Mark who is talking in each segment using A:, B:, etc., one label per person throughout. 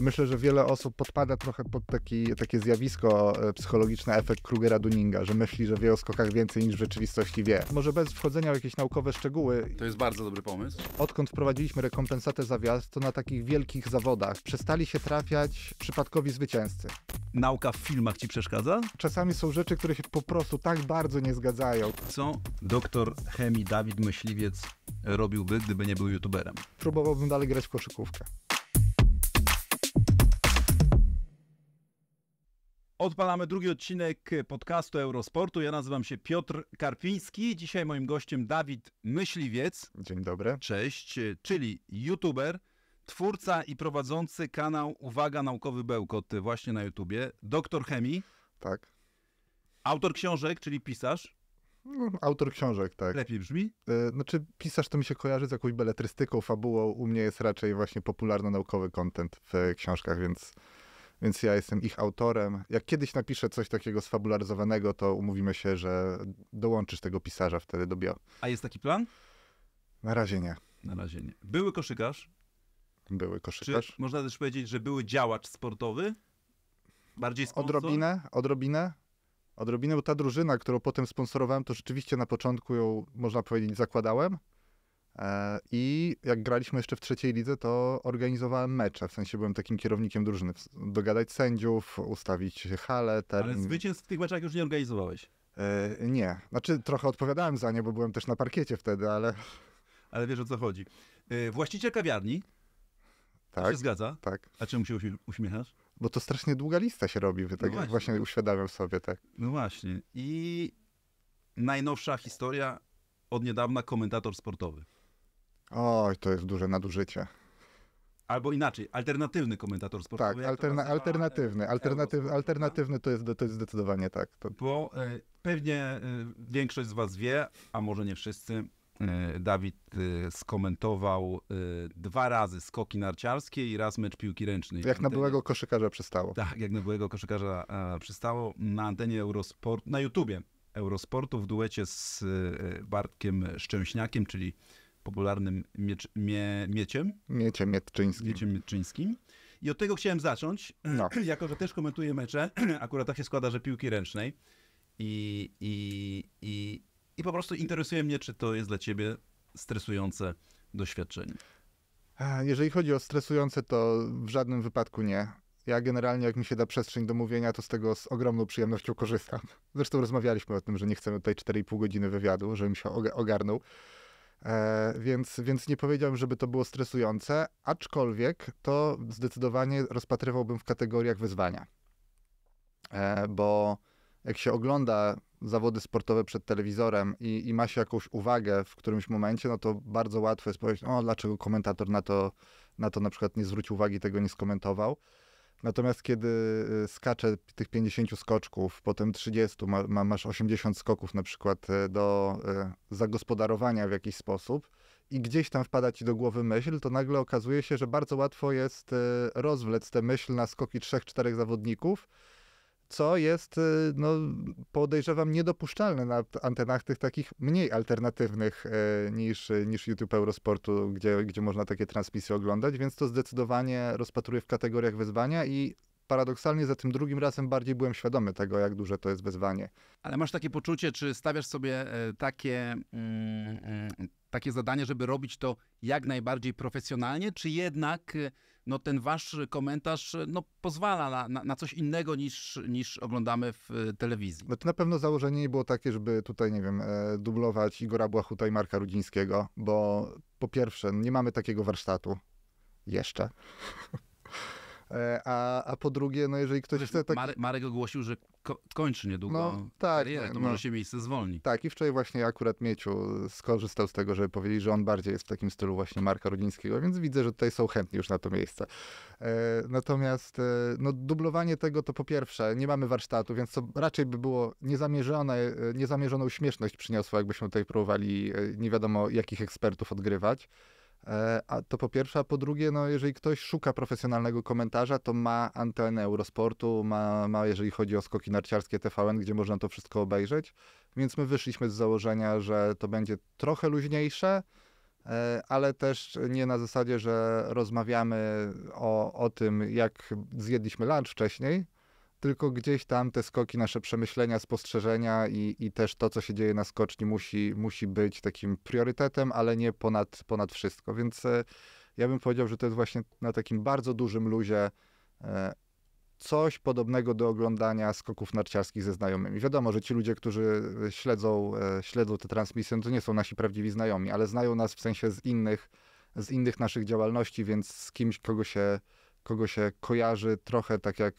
A: I myślę, że wiele osób podpada trochę pod taki, takie zjawisko e, psychologiczne efekt Krugera-Dunninga, że myśli, że wie o skokach więcej niż w rzeczywistości wie. Może bez wchodzenia w jakieś naukowe szczegóły. To jest bardzo dobry pomysł. Odkąd wprowadziliśmy rekompensatę za wjazd, to na takich wielkich zawodach przestali się trafiać przypadkowi zwycięzcy.
B: Nauka w filmach ci przeszkadza?
A: Czasami są rzeczy, które się po prostu tak bardzo nie zgadzają. Co
B: doktor chemii Dawid Myśliwiec robiłby, gdyby nie był youtuberem?
A: Próbowałbym dalej grać w
B: koszykówkę. Odpalamy drugi odcinek podcastu Eurosportu. Ja nazywam się Piotr Karpiński. Dzisiaj moim gościem Dawid Myśliwiec. Dzień dobry. Cześć, czyli youtuber, twórca i prowadzący kanał Uwaga Naukowy Bełkot właśnie na YouTubie. Doktor chemii. Tak. Autor książek, czyli pisarz.
A: No, autor książek, tak. Lepiej brzmi? Yy, znaczy, pisarz to mi się kojarzy z jakąś beletrystyką, fabułą. U mnie jest raczej właśnie popularno-naukowy content w książkach, więc więc ja jestem ich autorem. Jak kiedyś napiszę coś takiego sfabularyzowanego, to umówimy się, że dołączysz tego pisarza wtedy do bio.
B: A jest taki plan? Na razie nie. Na razie nie. Były koszykarz? Były koszykarz. Czy można też powiedzieć, że były działacz sportowy? Bardziej sponsor?
A: Odrobinę, odrobinę. Odrobinę, bo ta drużyna, którą potem sponsorowałem, to rzeczywiście na początku ją, można powiedzieć, zakładałem. E, I jak graliśmy jeszcze w trzeciej lidze, to organizowałem mecze, w sensie byłem takim kierownikiem drużyny. Dogadać sędziów, ustawić halę, termin. Ale
B: zwycięstw w tych meczach już nie
A: organizowałeś? E, nie. Znaczy trochę odpowiadałem za nie, bo byłem też na parkiecie wtedy, ale...
B: Ale wiesz o co chodzi. E, właściciel kawiarni. Tak. To się zgadza?
A: Tak. A czemu się uśmiechasz? Bo to strasznie długa lista się robi, no tak właśnie. jak właśnie uświadamiam sobie, tak.
B: No właśnie. I najnowsza historia od niedawna komentator sportowy.
A: Oj, to jest duże nadużycie.
B: Albo inaczej, alternatywny komentator
A: sportowy. Tak, alterna alternatywny. Alternatyw alternatywny to jest, to jest zdecydowanie tak. To... Bo
B: e, pewnie e, większość z Was wie, a może nie wszyscy, y, Dawid skomentował dwa razy skoki narciarskie i raz mecz piłki ręcznej. Jak na byłego koszykarza przystało. Tak, jak na byłego koszykarza przystało na antenie Eurosport, na YouTubie Eurosportu w duecie z Bartkiem Szczęśniakiem, czyli popularnym miecz, mie, mieciem. Mieciem mietczyńskim. Mieciem mietczyńskim. I od tego chciałem zacząć, no. jako że też komentuję mecze, akurat tak się składa, że piłki ręcznej i, i, i, i po prostu interesuje mnie, czy to jest dla ciebie stresujące doświadczenie.
A: Jeżeli chodzi o stresujące, to w żadnym wypadku nie. Ja generalnie, jak mi się da przestrzeń do mówienia, to z tego z ogromną przyjemnością korzystam. Zresztą rozmawialiśmy o tym, że nie chcemy tutaj 4,5 godziny wywiadu, żebym się ogarnął. E, więc, więc nie powiedziałbym, żeby to było stresujące, aczkolwiek to zdecydowanie rozpatrywałbym w kategoriach wyzwania. E, bo jak się ogląda zawody sportowe przed telewizorem i, i, ma się jakąś uwagę w którymś momencie, no to bardzo łatwo jest powiedzieć, o dlaczego komentator na to na, to na przykład nie zwrócił uwagi, tego nie skomentował. Natomiast kiedy y, skaczę tych 50 skoczków, potem 30, ma, ma, masz 80 skoków na przykład y, do y, zagospodarowania w jakiś sposób i gdzieś tam wpada ci do głowy myśl, to nagle okazuje się, że bardzo łatwo jest rozwlec tę myśl na skoki 3-4 zawodników, co jest, y, no, podejrzewam, niedopuszczalne na antenach tych takich mniej alternatywnych e, niż, niż YouTube Eurosportu, gdzie, gdzie można takie transmisje oglądać, więc to zdecydowanie rozpatruję w kategoriach wyzwania i paradoksalnie za tym drugim razem bardziej byłem świadomy tego, jak duże to jest wyzwanie.
B: Ale masz takie poczucie, czy stawiasz sobie e, takie, mm, e, takie zadanie, żeby robić to jak najbardziej profesjonalnie, czy jednak no ten wasz komentarz no, pozwala na, na, na, coś innego niż, niż oglądamy w e, telewizji.
A: No to na pewno założenie nie było takie, żeby tutaj, nie wiem, e, dublować Igora Błachuta i Marka Rudzińskiego, bo po pierwsze, nie mamy takiego warsztatu jeszcze. E, a, a po drugie, no jeżeli ktoś chce... tak... Marek,
B: Marek ogłosił, że ko kończy niedługo no, tak, karierę, to no, może się
A: miejsce zwolni. Tak, i wczoraj właśnie akurat Mieciu skorzystał z tego, żeby powiedzieć, że on bardziej jest w takim stylu właśnie Marka Rudzińskiego, więc widzę, że tutaj są chętni już na to miejsce. E, natomiast e, no, dublowanie tego to po pierwsze, nie mamy warsztatu, więc to raczej by było niezamierzone, niezamierzoną śmieszność przyniosło, jakbyśmy tutaj próbowali nie wiadomo jakich ekspertów odgrywać. E, a to po pierwsze, a po drugie, no jeżeli ktoś szuka profesjonalnego komentarza, to ma antenę Eurosportu, ma, ma jeżeli chodzi o skoki narciarskie TVN, gdzie można to wszystko obejrzeć. Więc my wyszliśmy z założenia, że to będzie trochę luźniejsze, e, ale też nie na zasadzie, że rozmawiamy o, o tym, jak zjedliśmy lunch wcześniej, tylko gdzieś tam te skoki, nasze przemyślenia, spostrzeżenia i, i też to, co się dzieje na skoczni musi, musi być takim priorytetem, ale nie ponad, ponad wszystko. Więc e, ja bym powiedział, że to jest właśnie na takim bardzo dużym luzie e, coś podobnego do oglądania skoków narciarskich ze znajomymi. Wiadomo, że ci ludzie, którzy e, śledzą, śledzą te transmisje, no to nie są nasi prawdziwi znajomi, ale znają nas w sensie z innych, z innych naszych działalności, więc z kimś, kogo się, kogo się kojarzy trochę tak jak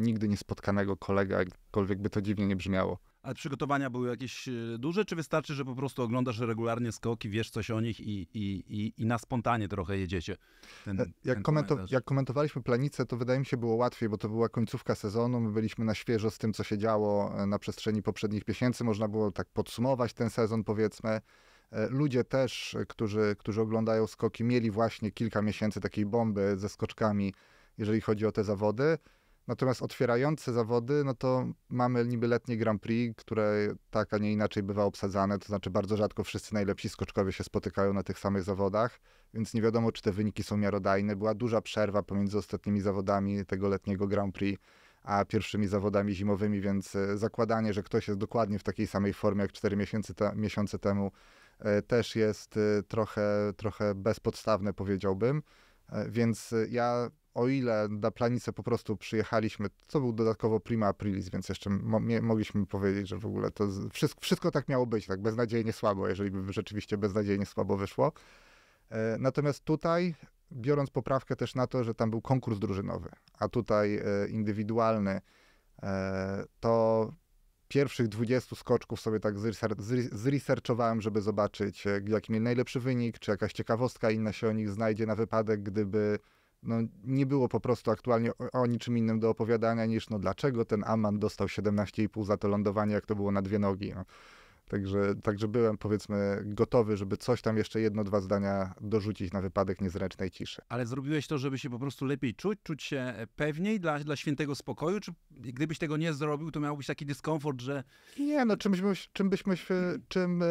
A: nigdy niespotkanego kolega, jakkolwiek by to dziwnie nie brzmiało.
B: Ale przygotowania były jakieś e, duże, czy wystarczy, że po prostu oglądasz regularnie skoki, wiesz coś o nich i, i, i, i na spontanie trochę jedziecie? Ten, e, jak, ten komento
A: jak, komentowaliśmy planicę, to wydaje mi się było łatwiej, bo to była końcówka sezonu, my byliśmy na świeżo z tym, co się działo e, na przestrzeni poprzednich miesięcy, można było tak podsumować ten sezon powiedzmy. Ludzie też, którzy, którzy oglądają skoki, mieli właśnie kilka miesięcy takiej bomby ze skoczkami, jeżeli chodzi o te zawody. Natomiast otwierające zawody, no to mamy niby letnie Grand Prix, które tak, a nie inaczej bywa obsadzane, to znaczy bardzo rzadko wszyscy najlepsi skoczkowie się spotykają na tych samych zawodach, więc nie wiadomo, czy te wyniki są miarodajne. Była duża przerwa pomiędzy ostatnimi zawodami tego letniego Grand Prix, a pierwszymi zawodami zimowymi, więc e, zakładanie, że ktoś jest dokładnie w takiej samej formie jak 4 miesiące, te, miesiące temu, e, też jest e, trochę, trochę bezpodstawne, powiedziałbym. Więc ja o ile na planicę po prostu przyjechaliśmy, to był dodatkowo prima aprilis, więc jeszcze mo mogliśmy powiedzieć, że w ogóle to wszystko, wszystko tak miało być, tak beznadziejnie słabo, jeżeli by rzeczywiście beznadziejnie słabo wyszło. E, natomiast tutaj, biorąc poprawkę też na to, że tam był konkurs drużynowy, a tutaj e, indywidualny, e, to pierwszych 20 skoczków sobie tak zresearchowałem, żeby zobaczyć, jaki mieli najlepszy wynik, czy jakaś ciekawostka inna się o nich znajdzie na wypadek, gdyby no, nie było po prostu aktualnie o, o niczym innym do opowiadania niż no dlaczego ten Amman dostał 17,5 za to lądowanie, jak to było na dwie nogi. No. Także, także byłem powiedzmy gotowy, żeby coś tam jeszcze jedno, dwa zdania dorzucić na wypadek niezręcznej ciszy.
B: Ale zrobiłeś to, żeby się po prostu lepiej czuć, czuć się e, pewniej dla, dla świętego spokoju? Czy gdybyś tego nie zrobił, to miałbyś taki dyskomfort, że...
A: Nie, no czymś, czym byśmy czym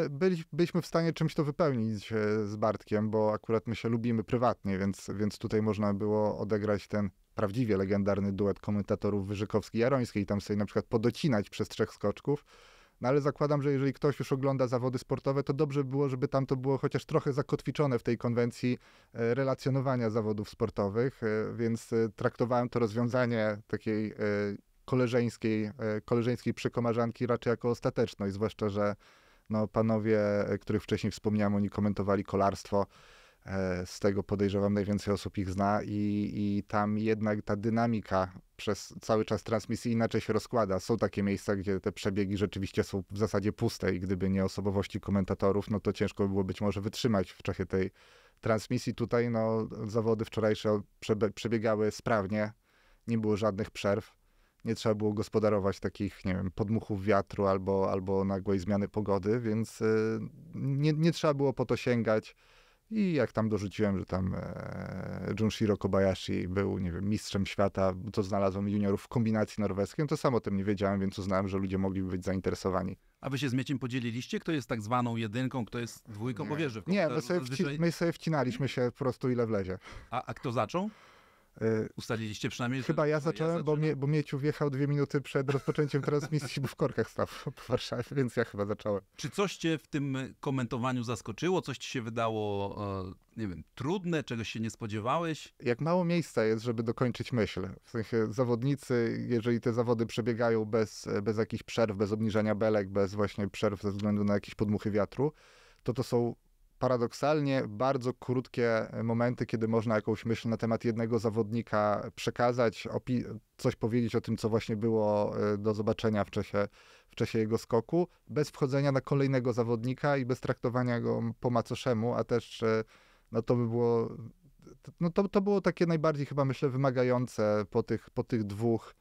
A: byliśmy w stanie czymś to wypełnić z Bartkiem, bo akurat my się lubimy prywatnie, więc, więc tutaj można było odegrać ten prawdziwie legendarny duet komentatorów wyżykowski i tam sobie na przykład podocinać przez trzech skoczków, no ale zakładam, że jeżeli ktoś już ogląda zawody sportowe, to dobrze było, żeby tam to było chociaż trochę zakotwiczone w tej konwencji e, relacjonowania zawodów sportowych, e, więc e, traktowałem to rozwiązanie takiej koleżeńskiej, koleżeńskiej przekomarzanki raczej jako ostateczność, zwłaszcza, że no, panowie, których wcześniej wspomniałem, oni komentowali kolarstwo, E, z tego podejrzewam najwięcej osób ich zna i, i tam jednak ta dynamika przez cały czas transmisji inaczej się rozkłada. Są takie miejsca, gdzie te przebiegi rzeczywiście są w zasadzie puste i gdyby nie osobowości komentatorów, no to ciężko by było być może wytrzymać w czasie tej transmisji. Tutaj no, zawody wczorajsze przebiegały sprawnie, nie było żadnych przerw, nie trzeba było gospodarować takich, nie wiem, podmuchów wiatru albo, albo nagłej zmiany pogody, więc e, nie, nie trzeba było po to sięgać i jak tam dorzuciłem, że tam e, Junshiro Kobayashi był, nie wiem, mistrzem świata, to znalazłem juniorów w kombinacji norweskiej, no to sam o tym nie wiedziałem, więc uznałem, że ludzie mogliby być zainteresowani.
B: A wy się z Mieciem podzieliliście? Kto jest tak zwaną jedynką, kto jest dwójką? Bo Nie, my sobie, wci-
A: my sobie wcinaliśmy się po prostu ile wlezie. A, a kto zaczął? Y, Ustaliliście przynajmniej? Chyba ja zacząłem, ja bo, mie, bo Mieciu wjechał dwie minuty przed rozpoczęciem transmisji, bo w korkach stał po Warszawie, więc ja chyba zacząłem.
B: Czy coś cię w tym komentowaniu zaskoczyło? Coś ci się wydało, e, nie wiem, trudne? Czegoś się nie spodziewałeś?
A: Jak mało miejsca jest, żeby dokończyć myśl. W sensie zawodnicy, jeżeli te zawody przebiegają bez, bez jakichś przerw, bez obniżania belek, bez właśnie przerw ze względu na jakieś podmuchy wiatru, to to są paradoksalnie bardzo krótkie e, momenty, kiedy można jakąś myśl na temat jednego zawodnika przekazać, coś powiedzieć o tym, co właśnie było e, do zobaczenia w czasie, w czasie jego skoku, bez wchodzenia na kolejnego zawodnika i bez traktowania go po macoszemu, a też e, no to by było, no to, to było takie najbardziej chyba myślę wymagające po tych, po tych dwóch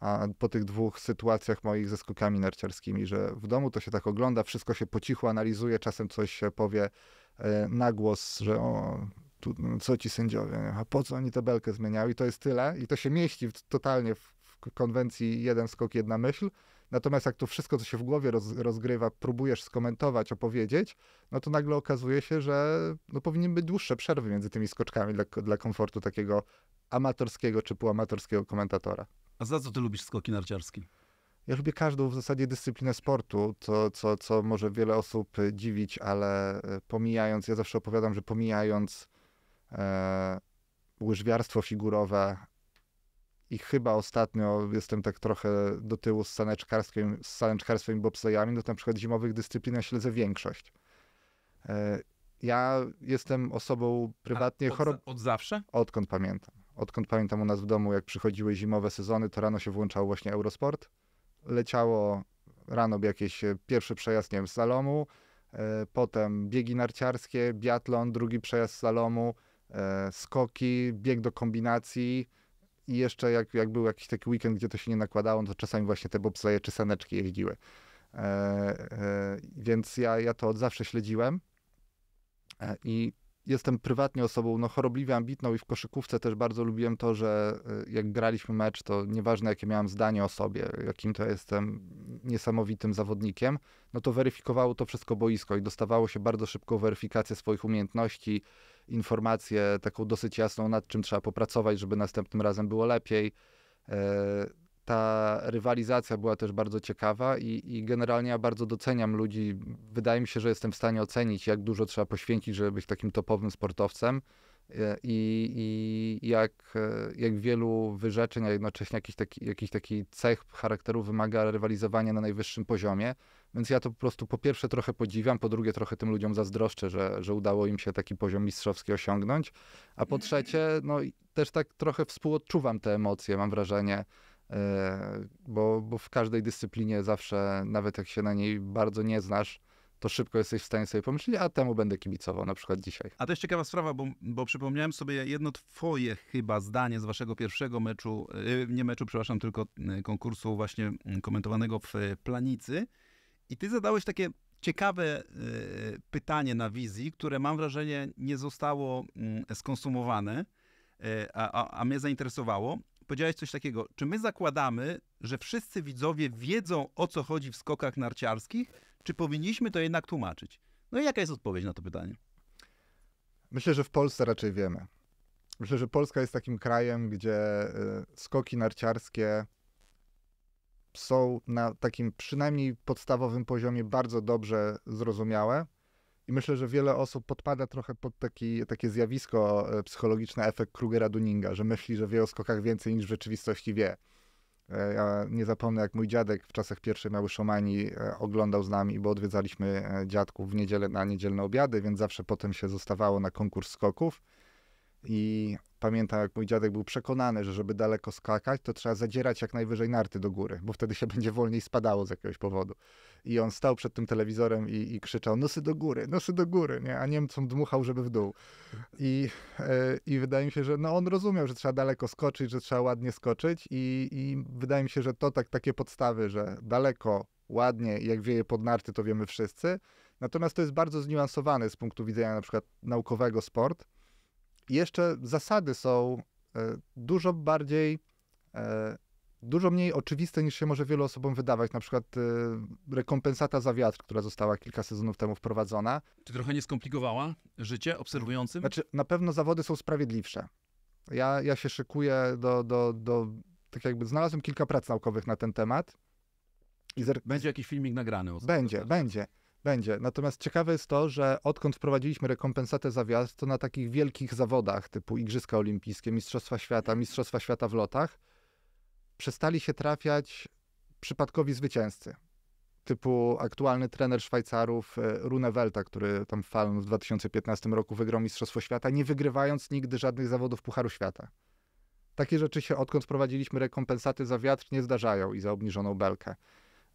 A: a po tych dwóch sytuacjach moich ze skokami narciarskimi, że w domu to się tak ogląda, wszystko się po cichu analizuje, czasem coś się powie E, na głos, że o, tu, no, co ci sędziowie, a po co oni tę zmieniają zmieniali, to jest tyle i to się mieści w, totalnie w, w konwencji jeden skok, jedna myśl, natomiast jak to wszystko, co się w głowie roz, rozgrywa, próbujesz skomentować, opowiedzieć, no to nagle okazuje się, że no, powinny być dłuższe przerwy między tymi skoczkami dla, dla komfortu takiego amatorskiego czy półamatorskiego komentatora.
B: A za co ty lubisz skoki narciarskie?
A: Ja lubię każdą w zasadzie dyscyplinę sportu, to, co, co może wiele osób e, dziwić, ale e, pomijając, ja zawsze opowiadam, że pomijając e, łyżwiarstwo figurowe i chyba ostatnio jestem tak trochę do tyłu z saneczkarstwem, z saneczkarstwem i bobslejami, no to na przykład zimowych dyscyplin śledzę większość. E, ja jestem osobą prywatnie chorobą. Od, od zawsze? Odkąd pamiętam. Odkąd pamiętam u nas w domu, jak przychodziły zimowe sezony, to rano się włączał właśnie Eurosport leciało rano jakieś e, pierwszy przejazd, nie wiem, z slalomu, e, potem biegi narciarskie, biatlon, drugi przejazd z slalomu, e, skoki, bieg do kombinacji i jeszcze jak, jak był jakiś taki weekend, gdzie to się nie nakładało, no to czasami właśnie te bobsleje czy saneczki jeździły. więc ja, ja to od zawsze śledziłem i jestem prywatnie osobą no, chorobliwie ambitną i w koszykówce też bardzo lubiłem to, że y, jak graliśmy mecz, to nieważne jakie miałem zdanie o sobie, jakim to jestem niesamowitym zawodnikiem, no to weryfikowało to wszystko boisko i dostawało się bardzo szybko weryfikację swoich umiejętności, informację taką dosyć jasną, nad czym trzeba popracować, żeby następnym razem było lepiej. E, ta rywalizacja była też bardzo ciekawa i, i, generalnie ja bardzo doceniam ludzi. Wydaje mi się, że jestem w stanie ocenić, jak dużo trzeba poświęcić, żeby być takim topowym sportowcem e, i, i jak, e, jak wielu wyrzeczeń, a jednocześnie jakiś taki, jakiś taki cech charakteru wymaga rywalizowania na najwyższym poziomie. Więc ja to po prostu po pierwsze trochę podziwiam, po drugie trochę tym ludziom zazdroszczę, że, że udało im się taki poziom mistrzowski osiągnąć, a po mhm. trzecie no, też tak trochę współodczuwam te emocje, mam wrażenie, bo, bo w każdej dyscyplinie zawsze, nawet jak się na niej bardzo nie znasz, to szybko jesteś w stanie sobie pomyśleć, a temu będę kibicował na przykład dzisiaj.
B: A to jest ciekawa sprawa, bo, bo przypomniałem sobie jedno twoje chyba zdanie z waszego pierwszego meczu, y, nie meczu, przepraszam, tylko y, konkursu właśnie mm, komentowanego w y, Planicy i ty zadałeś takie ciekawe pytanie na wizji, które mam wrażenie nie zostało mm, skonsumowane, a, a, a mnie zainteresowało powiedziałeś coś takiego. Czy my zakładamy, że wszyscy widzowie wiedzą, o co chodzi w skokach narciarskich, czy powinniśmy to jednak tłumaczyć? No i jaka jest odpowiedź na to pytanie?
A: Myślę, że w Polsce raczej wiemy. Myślę, że Polska jest takim krajem, gdzie y, skoki narciarskie są na takim przynajmniej podstawowym poziomie bardzo dobrze zrozumiałe. I myślę, że wiele osób podpada trochę pod taki, takie zjawisko e, psychologiczne, efekt Krugera-Duninga, że myśli, że wie o skokach więcej niż w rzeczywistości wie. E, ja nie zapomnę, jak mój dziadek w czasach pierwszej Mały Szomani e, oglądał z nami, bo odwiedzaliśmy dziadków w niedzielę na niedzielne obiady, więc zawsze potem się zostawało na konkurs skoków. I pamiętam, jak mój dziadek był przekonany, że żeby daleko skakać, to trzeba zadzierać jak najwyżej narty do góry, bo wtedy się będzie wolniej spadało z jakiegoś powodu i on stał przed tym telewizorem i, i krzyczał nosy do góry, nosy do góry, nie? a Niemcom dmuchał, żeby w dół. I, e, i wydaje mi się, że no, on rozumiał, że trzeba daleko skoczyć, że trzeba ładnie skoczyć i, i wydaje mi się, że to tak, takie podstawy, że daleko, ładnie, jak wieje pod narty, to wiemy wszyscy. Natomiast to jest bardzo zniuansowany z punktu widzenia na przykład naukowego sport. I jeszcze zasady są e, dużo bardziej e, dużo mniej oczywiste niż się może wielu osobom wydawać. Na przykład y, rekompensata za wiatr, która została kilka sezonów temu wprowadzona.
B: Czy trochę nie skomplikowała
A: życie obserwującym? Znaczy, na pewno zawody są sprawiedliwsze. Ja, ja się szykuję do, do, do. Tak jakby znalazłem kilka prac naukowych na ten temat. Zer... Będzie jakiś filmik nagrany. O będzie, będzie. Będzie. Natomiast ciekawe jest to, że odkąd wprowadziliśmy rekompensatę za wiatr, to na takich wielkich zawodach typu Igrzyska Olimpijskie, Mistrzostwa Świata, Mistrzostwa Świata w lotach, przestali się trafiać przypadkowi zwycięzcy. Typu aktualny trener Szwajcarów e, Rune Welta, który tam w Falun w 2015 roku wygrał Mistrzostwo Świata, nie wygrywając nigdy żadnych zawodów Pucharu Świata. Takie rzeczy się, odkąd prowadziliśmy rekompensaty za wiatr, nie zdarzają i za obniżoną belkę.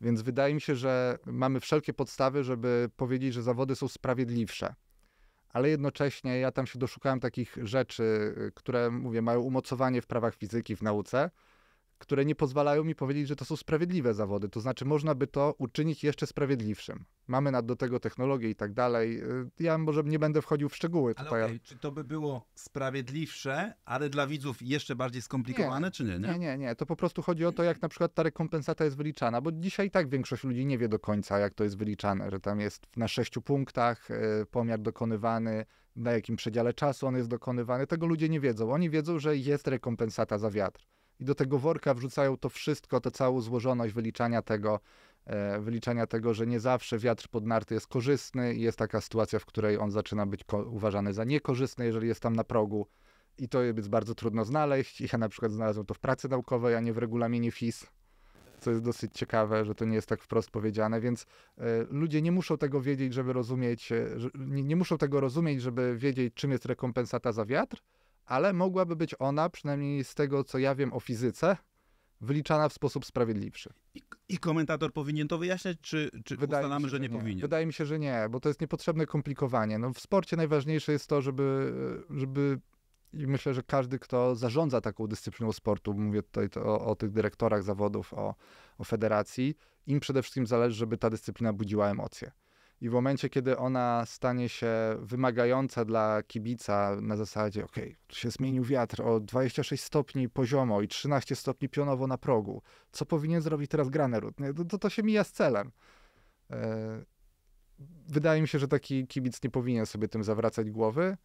A: Więc wydaje mi się, że mamy wszelkie podstawy, żeby powiedzieć, że zawody są sprawiedliwsze. Ale jednocześnie ja tam się doszukałem takich rzeczy, e, które, mówię, mają umocowanie w prawach fizyki, w nauce, które nie pozwalają mi powiedzieć, że to są sprawiedliwe zawody. To znaczy, można by to uczynić jeszcze sprawiedliwszym. Mamy nad do tego technologię i tak dalej. Y, ja może nie będę wchodził w szczegóły ale tutaj. Okay. Czy
B: to by było sprawiedliwsze, ale dla widzów jeszcze bardziej skomplikowane, nie, czy
A: nie, nie? Nie, nie, nie. To po prostu chodzi o to, jak na przykład ta rekompensata jest wyliczana, bo dzisiaj tak większość ludzi nie wie do końca, jak to jest wyliczane, że tam jest na sześciu punktach y, pomiar dokonywany, na jakim przedziale czasu on jest dokonywany. Tego ludzie nie wiedzą. Oni wiedzą, że jest rekompensata za wiatr i do tego worka wrzucają to wszystko, tę całą złożoność wyliczania tego, e, wyliczania tego, że nie zawsze wiatr pod narty jest korzystny i jest taka sytuacja, w której on zaczyna być uważany za niekorzystny, jeżeli jest tam na progu. I to jest bardzo trudno znaleźć. Ich ja na przykład znalazłem to w pracy naukowej, a nie w regulaminie FIS, co jest dosyć ciekawe, że to nie jest tak wprost powiedziane, więc e, ludzie nie muszą tego wiedzieć, żeby rozumieć, e, że, nie, nie muszą tego rozumieć, żeby wiedzieć, czym jest rekompensata za wiatr, ale mogłaby być ona, przynajmniej z tego co ja wiem o fizyce, wyliczana w sposób sprawiedliwszy. I,
B: i komentator powinien to wyjaśniać, czy, czy Wydaje ustalamy, się, że nie, nie, powinien?
A: Wydaje mi się, że nie, bo to jest niepotrzebne komplikowanie. No, w sporcie najważniejsze jest to, żeby, żeby i myślę, że każdy, kto zarządza taką dyscypliną sportu, mówię tutaj o, o, tych dyrektorach zawodów, o, o federacji, im przede wszystkim zależy, żeby ta dyscyplina budziła emocje. I w momencie, kiedy ona stanie się wymagająca dla kibica na zasadzie, okej, tu się zmienił wiatr o 26 stopni poziomo i 13 stopni pionowo na progu, co powinien zrobić teraz Granerud? To, to, to się mija z celem. E, wydaje mi się, że taki kibic nie powinien sobie tym zawracać głowy.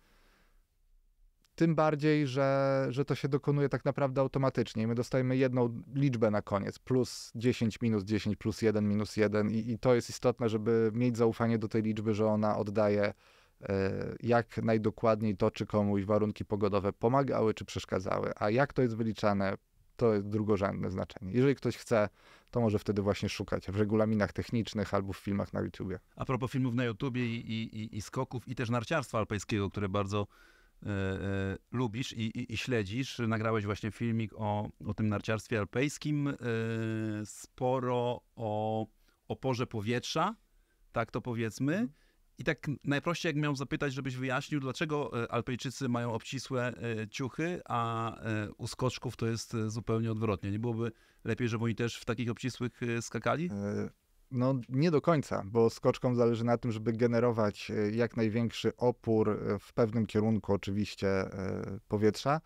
A: Tym bardziej, że, że to się dokonuje tak naprawdę automatycznie. My dostajemy jedną liczbę na koniec, plus 10, minus 10, plus 1, minus 1 i, i to jest istotne, żeby mieć zaufanie do tej liczby, że ona oddaje e, jak najdokładniej to, czy komuś warunki pogodowe pomagały, czy przeszkadzały. A jak to jest wyliczane, to jest drugorzędne znaczenie. Jeżeli ktoś chce, to może wtedy właśnie szukać w regulaminach technicznych albo w filmach na YouTubie.
B: A propos filmów na YouTubie i, i, i skoków i też narciarstwa alpejskiego, które bardzo E, e, lubisz i, i, i, śledzisz. Nagrałeś właśnie filmik o, o tym narciarstwie alpejskim, e, sporo o oporze powietrza, tak to powiedzmy. Mhm. I tak najprościej, jak miałem zapytać, żebyś wyjaśnił, dlaczego Alpejczycy mają obcisłe ciuchy, a u skoczków to jest zupełnie odwrotnie. Nie byłoby lepiej, żeby oni też w takich obcisłych skakali?
A: No nie do końca, bo skoczkom zależy na tym, żeby generować e, jak największy opór e, w pewnym kierunku oczywiście e, powietrza.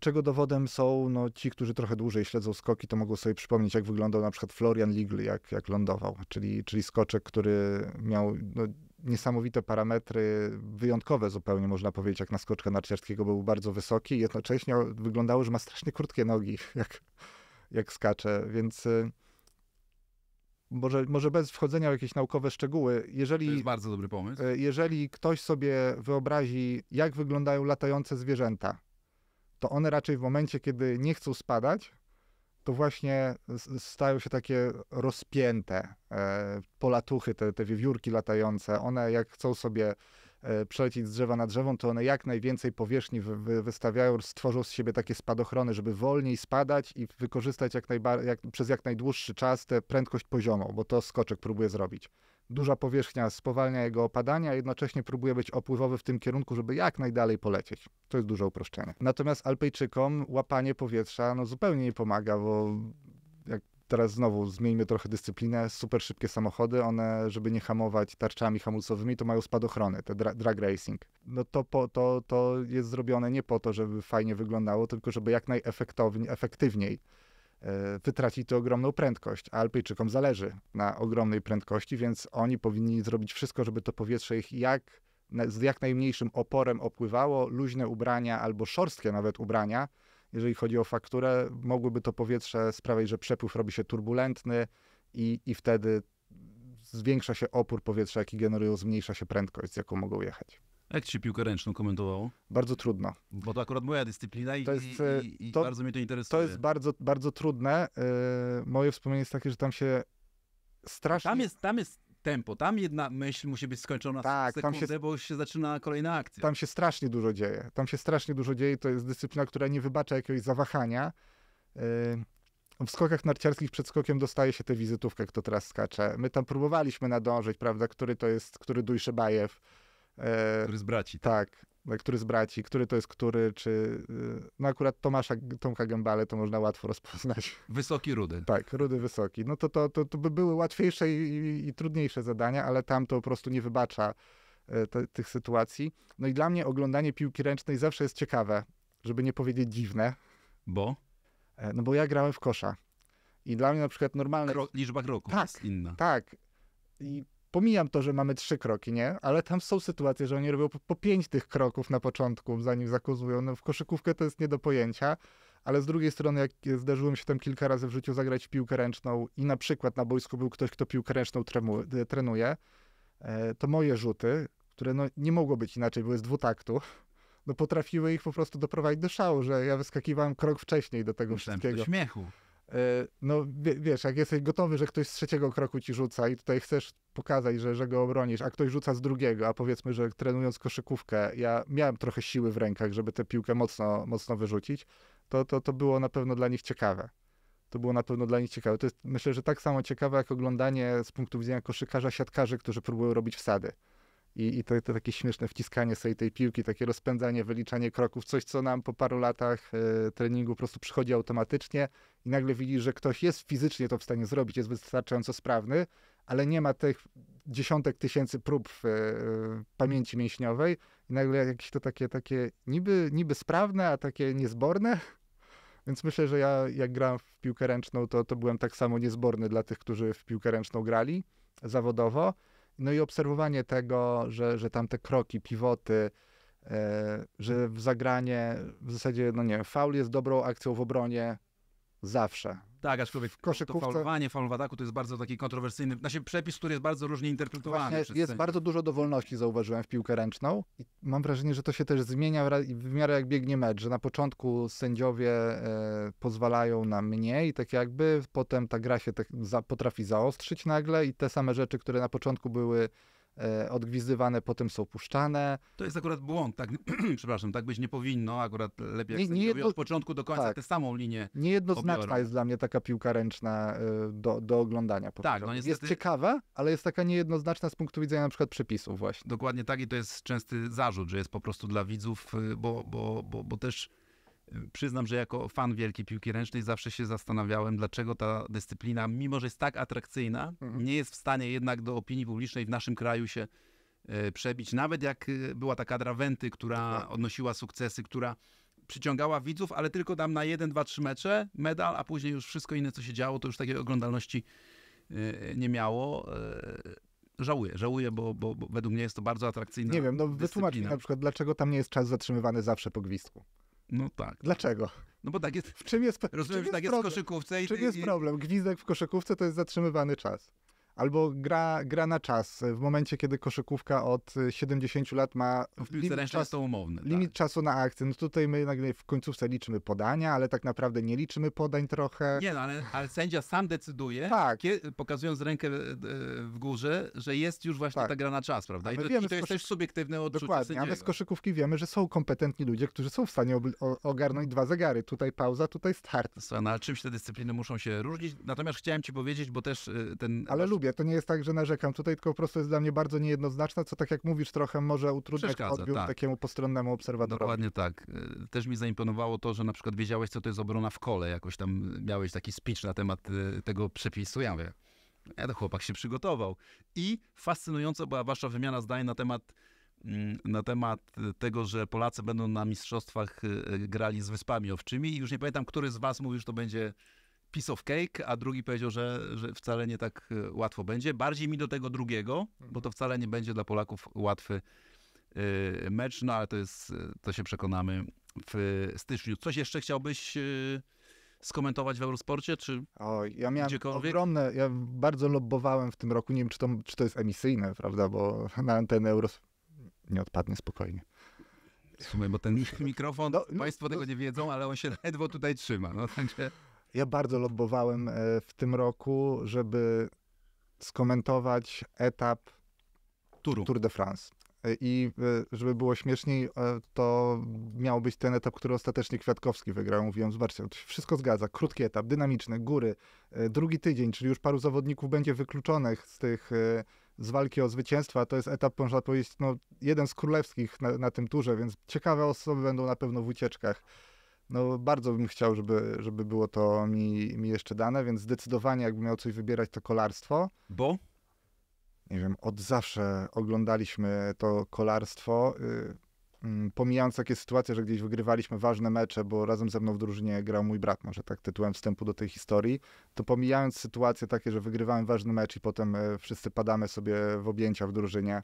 A: Czego dowodem są no, ci, którzy trochę dłużej śledzą skoki, to mogą sobie przypomnieć, jak wyglądał na przykład Florian Ligl, jak, jak lądował, czyli, czyli skoczek, który miał no, niesamowite parametry, wyjątkowe zupełnie można powiedzieć, jak na skoczka narciarskiego, był bardzo wysoki i jednocześnie wyglądało, że ma strasznie krótkie nogi, jak, jak skacze, więc może, może bez wchodzenia w jakieś naukowe szczegóły, jeżeli... To jest bardzo dobry pomysł. E, jeżeli ktoś sobie wyobrazi, jak wyglądają latające zwierzęta, to one raczej w momencie, kiedy nie chcą spadać, to właśnie stają się takie rozpięte e, polatuchy, te, te wiewiórki latające. One jak chcą sobie E, przelecieć z drzewa na drzewo, to one jak najwięcej powierzchni wy wystawiają, stworzą z siebie takie spadochrony, żeby wolniej spadać i wykorzystać jak jak, przez jak najdłuższy czas tę prędkość poziomą, bo to skoczek próbuje zrobić. Duża powierzchnia spowalnia jego opadania, a jednocześnie próbuje być opływowy w tym kierunku, żeby jak najdalej polecieć. To jest duże uproszczenie. Natomiast Alpejczykom łapanie powietrza no, zupełnie nie pomaga, bo jak teraz znowu zmieńmy trochę dyscyplinę, super szybkie samochody, one, żeby nie hamować tarczami hamulcowymi, to mają spadochrony, te dra drag racing. No to, po, to, to jest zrobione nie po to, żeby fajnie wyglądało, tylko żeby jak najefektywniej e, wytracić tę ogromną prędkość, a Alpejczykom zależy na ogromnej prędkości, więc oni powinni zrobić wszystko, żeby to powietrze ich jak, z jak najmniejszym oporem opływało, luźne ubrania albo szorstkie nawet ubrania, jeżeli chodzi o fakturę, mogłyby to powietrze sprawiać, że przepływ robi się turbulentny i, i wtedy zwiększa się opór powietrza, jaki generują, zmniejsza się prędkość, z jaką mogą jechać.
B: Jak ci się piłkę ręczną komentowało?
A: Bardzo trudno.
B: Bo to akurat moja dyscyplina i, to jest, i, i y, to, bardzo mnie to interesuje. To jest
A: bardzo, bardzo trudne. Y, moje wspomnienie jest takie, że tam się
B: strasznie... Tam jest, tam jest tempo. Tam jedna myśl musi być skończona tak, w sekundę, tam się, bo się zaczyna
A: kolejna akcja. Tam się strasznie dużo dzieje. Tam się strasznie dużo dzieje to jest dyscyplina, która nie wybacza jakiegoś zawahania. Yy, w skokach narciarskich przed skokiem dostaje się tę wizytówkę, kto teraz skacze. My tam próbowaliśmy nadążyć, prawda, który to jest, który Dujszebajew. Yy, który z braci. tak. tak E, który z braci, który to jest który, czy... Y, no akurat Tomasza, Tomka Gębale to można łatwo rozpoznać. Wysoki, rudy. Tak, rudy, wysoki. No to, to, to, to by były łatwiejsze i, i, i trudniejsze zadania, ale tam to po prostu nie wybacza e, te, tych sytuacji. No i dla mnie oglądanie piłki ręcznej zawsze jest ciekawe, żeby nie powiedzieć dziwne. Bo? E, no bo ja grałem w kosza. I dla mnie na przykład normalne... Kro... Liczba kroków tak, jest inna. Tak. I pomijam to, że mamy trzy kroki, nie? Ale tam są sytuacje, że oni robią po, po pięć tych kroków na początku, zanim zakuzują. No w koszykówkę to jest nie do pojęcia, ale z drugiej strony, jak zdarzyło mi się tam kilka razy w życiu zagrać w piłkę ręczną i na przykład na boisku był ktoś, kto piłkę ręczną tremu, e, trenuje, e, to moje rzuty, które no nie mogło być inaczej, były z dwutaktu, no potrafiły ich po prostu doprowadzić do szału, że ja wyskakiwałem krok wcześniej do tego wszystkiego. Do śmiechu. E, no wiesz, jak jesteś gotowy, że ktoś z trzeciego kroku ci rzuca i tutaj chcesz pokazać, że, że go obronisz, a ktoś rzuca z drugiego, a powiedzmy, że trenując koszykówkę, ja miałem trochę siły w rękach, żeby tę piłkę mocno, mocno wyrzucić, to, to, to było na pewno dla nich ciekawe. To było na pewno dla nich ciekawe. To jest, myślę, że tak samo ciekawe jak oglądanie z punktu widzenia koszykarza, siatkarzy, którzy próbują robić wsady i, i to, to, takie śmieszne wciskanie sobie tej piłki, takie rozpędzanie, wyliczanie kroków, coś, co nam po paru latach e, treningu po prostu przychodzi automatycznie i nagle widzisz, że ktoś jest fizycznie to w stanie zrobić, jest wystarczająco sprawny, ale nie ma tych dziesiątek tysięcy prób e, pamięci mięśniowej i nagle jakieś to takie, takie niby, niby sprawne, a takie niezborne. Więc myślę, że ja jak grałem w piłkę ręczną, to, to byłem tak samo niezborny dla tych, którzy w piłkę ręczną grali zawodowo. No i obserwowanie tego, że, że tam te kroki, pivoty, e, że w zagranie w zasadzie, no nie wiem, faul jest dobrą akcją w obronie, Zawsze.
B: Tak, aczkolwiek w koszykówce... to faulowanie, faul w ataku to jest bardzo taki kontrowersyjny, znaczy przepis, który jest bardzo różnie interpretowany. jest bardzo
A: dużo dowolności, zauważyłem, w piłkę ręczną. I mam wrażenie, że to się też zmienia w miarę jak biegnie mecz, że na początku sędziowie e, pozwalają na mniej, tak jakby, potem ta gra się tak za, potrafi zaostrzyć nagle i te same rzeczy, które na początku były E, odgwizdywane, potem są puszczane.
B: To jest akurat błąd, tak, przepraszam, tak być nie powinno, akurat lepiej nie, jak nie jedno... od początku do końca tak. tę samą linię
A: Niejednoznaczna obiorą. jest dla mnie taka piłka ręczna e, do, do oglądania. Tak, no niestety... Jest ciekawa, ale jest taka niejednoznaczna z punktu widzenia na przykład przepisów właśnie.
B: Dokładnie tak i to jest częsty zarzut, że jest po prostu dla widzów, y, bo, bo, bo, bo też Przyznam, że jako fan wielkiej piłki ręcznej zawsze się zastanawiałem, dlaczego ta dyscyplina, mimo że jest tak atrakcyjna, mhm. nie jest w stanie jednak do opinii publicznej w naszym kraju się e, przebić. Nawet jak e, była ta kadra Wenty, która tak. odnosiła sukcesy, która przyciągała widzów, ale tylko tam na jeden, dwa, trzy mecze medal, a później już wszystko inne, co się działo, to już takiej oglądalności e, nie miało żałuję, żałuję, bo, bo, bo, według mnie jest to bardzo atrakcyjne. Nie wiem, no wytłumacz mi na
A: przykład, dlaczego tam nie jest czas zatrzymywany zawsze po gwizdku. No tak. Dlaczego? No bo tak jest. W czym jest, rozumiem, czym tak jest tak problem? jest w koszykówce. I, czym jest problem? Gwizdek w koszykówce to jest zatrzymywany czas albo gra, gra na czas. W momencie, kiedy koszykówka od 70 y, lat ma limit, czas, umowny, limit tak. czasu na akcję, no tutaj my nagle w końcówce liczymy podania, ale tak naprawdę nie liczymy podań trochę. Nie no,
B: ale, ale sędzia sam decyduje, tak. pokazując rękę e, e, w górze, że jest już właśnie tak. ta gra na czas, prawda? I to, wiemy, i to jest też subiektywne odczucie Dokładnie, sędziego. ale z
A: koszykówki wiemy, że są kompetentni ludzie, którzy są w stanie ogarnąć dwa zegary. Tutaj pauza, tutaj start.
B: Słuchaj, no, ale czymś te dyscypliny muszą się różnić. Natomiast chciałem ci powiedzieć, bo też y, ten...
A: Ale lubię to nie jest tak, że narzekam tutaj, tylko po prostu jest dla mnie bardzo niejednoznaczna, co tak jak mówisz, trochę może utrudniać odbiór tak. takiemu postronnemu obserwatorowi. Dokładnie
B: tak. Y, też mi zaimponowało to, że na przykład wiedziałeś, co to jest obrona w kole, jakoś tam miałeś taki speech na temat y, tego przepisu. Ja mówię, ja to chłopak się przygotował. I fascynująca była wasza wymiana zdań na temat mm, na temat tego, że Polacy będą na mistrzostwach y, grali z Wyspami Owczymi. I już nie pamiętam, który z was mówił, że to będzie piece of cake, a drugi powiedział, że, że wcale nie tak e, łatwo będzie. Bardziej mi do tego drugiego, bo to mhm. wcale nie będzie dla Polaków łatwy e, mecz, no ale to jest, e, to się przekonamy w styczniu. Coś jeszcze chciałbyś skomentować w Eurosporcie, czy
A: o, ja miałem gdziekolwiek? ogromne, ja bardzo lobbowałem w tym roku, nie wiem, czy to, czy to jest emisyjne, prawda, bo na antenę Euros nie odpadnie spokojnie. Słuchaj, bo ten mikrofon,
B: no, no, państwo no, tego nie wiedzą, ale on się ledwo tutaj trzyma, no także...
A: Ja bardzo lobbowałem e, w tym roku, żeby skomentować etap Tour de France. E, I e, żeby było śmieszniej, to miał być ten etap, który ostatecznie Kwiatkowski wygrał. Mówiłem, zobaczcie, to się wszystko zgadza. Krótki etap, dynamiczny, góry, drugi tydzień, czyli już paru zawodników będzie wykluczonych z tych z walki o zwycięstwa. To jest etap, można powiedzieć, no, jeden z królewskich na, na tym turze, więc ciekawe osoby będą na pewno w ucieczkach no bardzo bym chciał, żeby, żeby było to mi, mi jeszcze dane, więc zdecydowanie jakbym miał coś wybierać, to kolarstwo. Bo? Nie wiem, od zawsze oglądaliśmy to kolarstwo. Y, mm, pomijając takie sytuacje, że gdzieś wygrywaliśmy ważne mecze, bo razem ze mną w drużynie grał mój brat, może tak tytułem wstępu do tej historii, to pomijając sytuacje takie, że wygrywałem ważny mecz i potem y, wszyscy padamy sobie w objęcia w drużynie,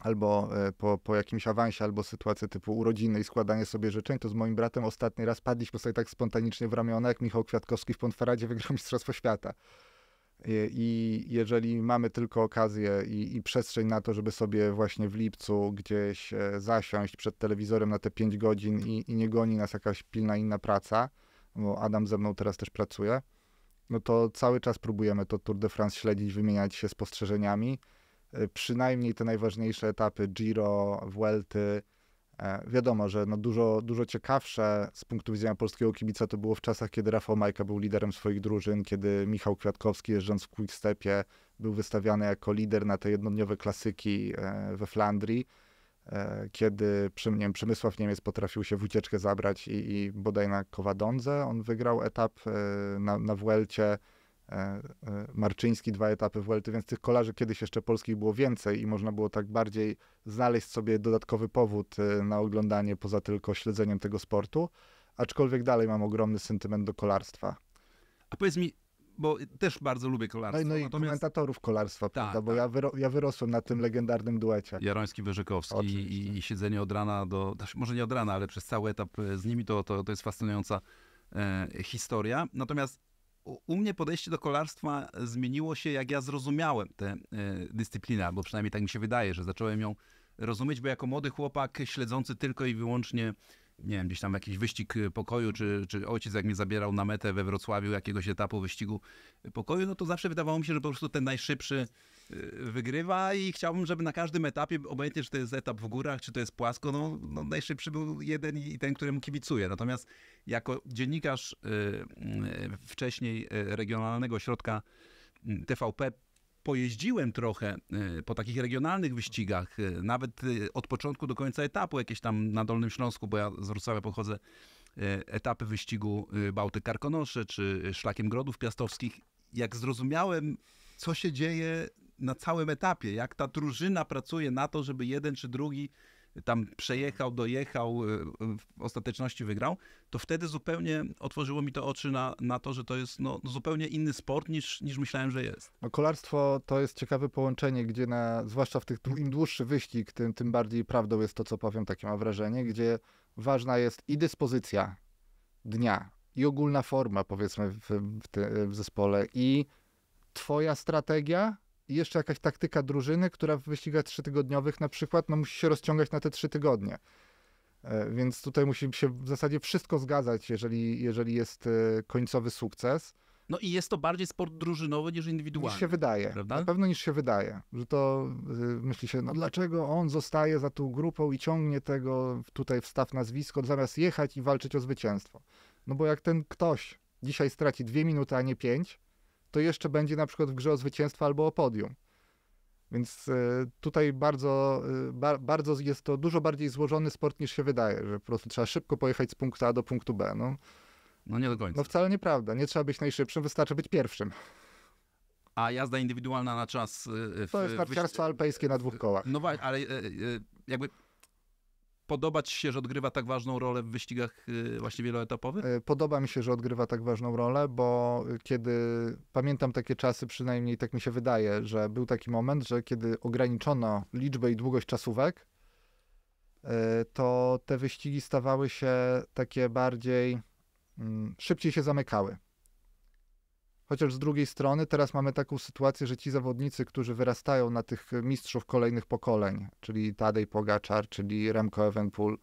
A: albo e, po, po jakimś awansie, albo sytuacji typu urodziny i składanie sobie życzeń, to z moim bratem ostatni raz padliśmy sobie tak spontanicznie w ramiona, jak Michał Kwiatkowski w Pontferadzie wygrał Mistrzostwo Świata. I, I jeżeli mamy tylko okazję i, i, przestrzeń na to, żeby sobie właśnie w lipcu gdzieś e, zasiąść przed telewizorem na te 5 godzin i, i nie goni nas jakaś pilna inna praca, bo Adam ze mną teraz też pracuje, no to cały czas próbujemy to Tour de France śledzić, wymieniać się spostrzeżeniami Y, przynajmniej te najważniejsze etapy Giro, Vuelty. E, wiadomo, że no dużo, dużo ciekawsze z punktu widzenia polskiego kibica to było w czasach, kiedy Rafał Majka był liderem swoich drużyn, kiedy Michał Kwiatkowski jeżdżąc w Quickstepie był wystawiany jako lider na te jednodniowe klasyki e, we Flandrii, e, kiedy przy, nie wiem, Przemysław Niemiec potrafił się w ucieczkę zabrać i, i bodaj na Kowadondze on wygrał etap na, na E, e, Marczyński dwa etapy Welty, więc tych kolarzy kiedyś jeszcze polskich było więcej i można było tak bardziej znaleźć sobie dodatkowy powód e, na oglądanie poza tylko śledzeniem tego sportu, aczkolwiek dalej mam ogromny sentyment do kolarstwa. A powiedz mi, bo też bardzo lubię kolarstwo. No i, no i Natomiast... komentatorów kolarstwa, ta, prawda? Bo tak. Ja, wyro ja wyrosłem na tym legendarnym duecie. Jaroński, Wyrzykowski
B: i, i, siedzenie od rana do, znaczy może nie od rana, ale przez cały etap z nimi to, to, to jest fascynująca e, historia. Natomiast u mnie podejście do kolarstwa zmieniło się, jak ja zrozumiałem tę e, dyscyplinę, albo przynajmniej tak mi się wydaje, że zacząłem ją rozumieć, bo jako młody chłopak śledzący tylko i wyłącznie, nie wiem, gdzieś tam jakiś wyścig pokoju, czy, czy ojciec jak mnie zabierał na metę we Wrocławiu jakiegoś etapu wyścigu pokoju, no to zawsze wydawało mi się, że po prostu ten najszybszy Y, wygrywa i chciałbym, żeby na każdym etapie, obojętnie czy to jest etap w górach, czy to jest płasko, no, no najszybszy był jeden i ten, któremu kibicuję. Natomiast jako dziennikarz y, y, wcześniej Regionalnego Ośrodka mm, TVP pojeździłem trochę po takich regionalnych wyścigach, nawet od początku do końca etapu, jakieś tam na Dolnym Śląsku, bo ja z Wrocławia pochodzę, etapy wyścigu Bałtyk-Karkonosze czy Szlakiem Grodów Piastowskich. Jak zrozumiałem, co się dzieje na całym etapie, jak ta drużyna pracuje na to, żeby jeden czy drugi tam przejechał, dojechał, e, w ostateczności wygrał, to wtedy zupełnie otworzyło mi to oczy na, na to, że to jest no, no, zupełnie inny sport niż, niż myślałem, że jest.
A: No, kolarstwo to jest ciekawe połączenie, gdzie na, zwłaszcza w tych, im dłuższy wyścig, tym, tym bardziej prawdą jest to, co powiem, takie mam wrażenie, gdzie ważna jest i dyspozycja dnia, i ogólna forma, powiedzmy, w, w, te, w zespole, i twoja strategia, jeszcze jakaś taktyka drużyny, która w wyścigach trzytygodniowych na przykład no, musi się rozciągać na te trzy tygodnie. E, więc tutaj musi się w zasadzie wszystko zgadzać, jeżeli, jeżeli jest e, końcowy sukces.
B: No i jest to bardziej sport drużynowy niż indywidualny. Niż się
A: wydaje. Prawda? Na pewno niż się wydaje. Że to e, myśli się, no dlaczego on zostaje za tą grupą i ciągnie tego tutaj wstaw nazwisko, zamiast jechać i walczyć o zwycięstwo. No bo jak ten ktoś dzisiaj straci dwie minuty, a nie pięć, to jeszcze będzie na przykład w grze o zwycięstwo albo o podium. Więc e, tutaj bardzo, e, bardzo jest to dużo bardziej złożony sport niż się wydaje, że po prostu trzeba szybko pojechać z punktu A do punktu B. No, no nie do końca. No wcale nieprawda. Nie trzeba być najszybszym, wystarczy być pierwszym.
B: A jazda indywidualna na czas. E, w, to jest narciarstwo
A: wyś... alpejskie na dwóch kołach.
B: No właśnie, ale jakby podoba ci się, że odgrywa tak ważną rolę w wyścigach y, właśnie wieloetapowych?
A: Y, podoba mi się, że odgrywa tak ważną rolę, bo kiedy pamiętam takie czasy, przynajmniej tak mi się wydaje, że był taki moment, że kiedy ograniczono liczbę i długość czasówek, y, to te wyścigi stawały się takie bardziej, mm, szybciej się zamykały. Chociaż z drugiej strony teraz mamy taką sytuację, że ci zawodnicy, którzy wyrastają na tych mistrzów kolejnych pokoleń, czyli Tadej Pogaczar, czyli Remco Evenpool,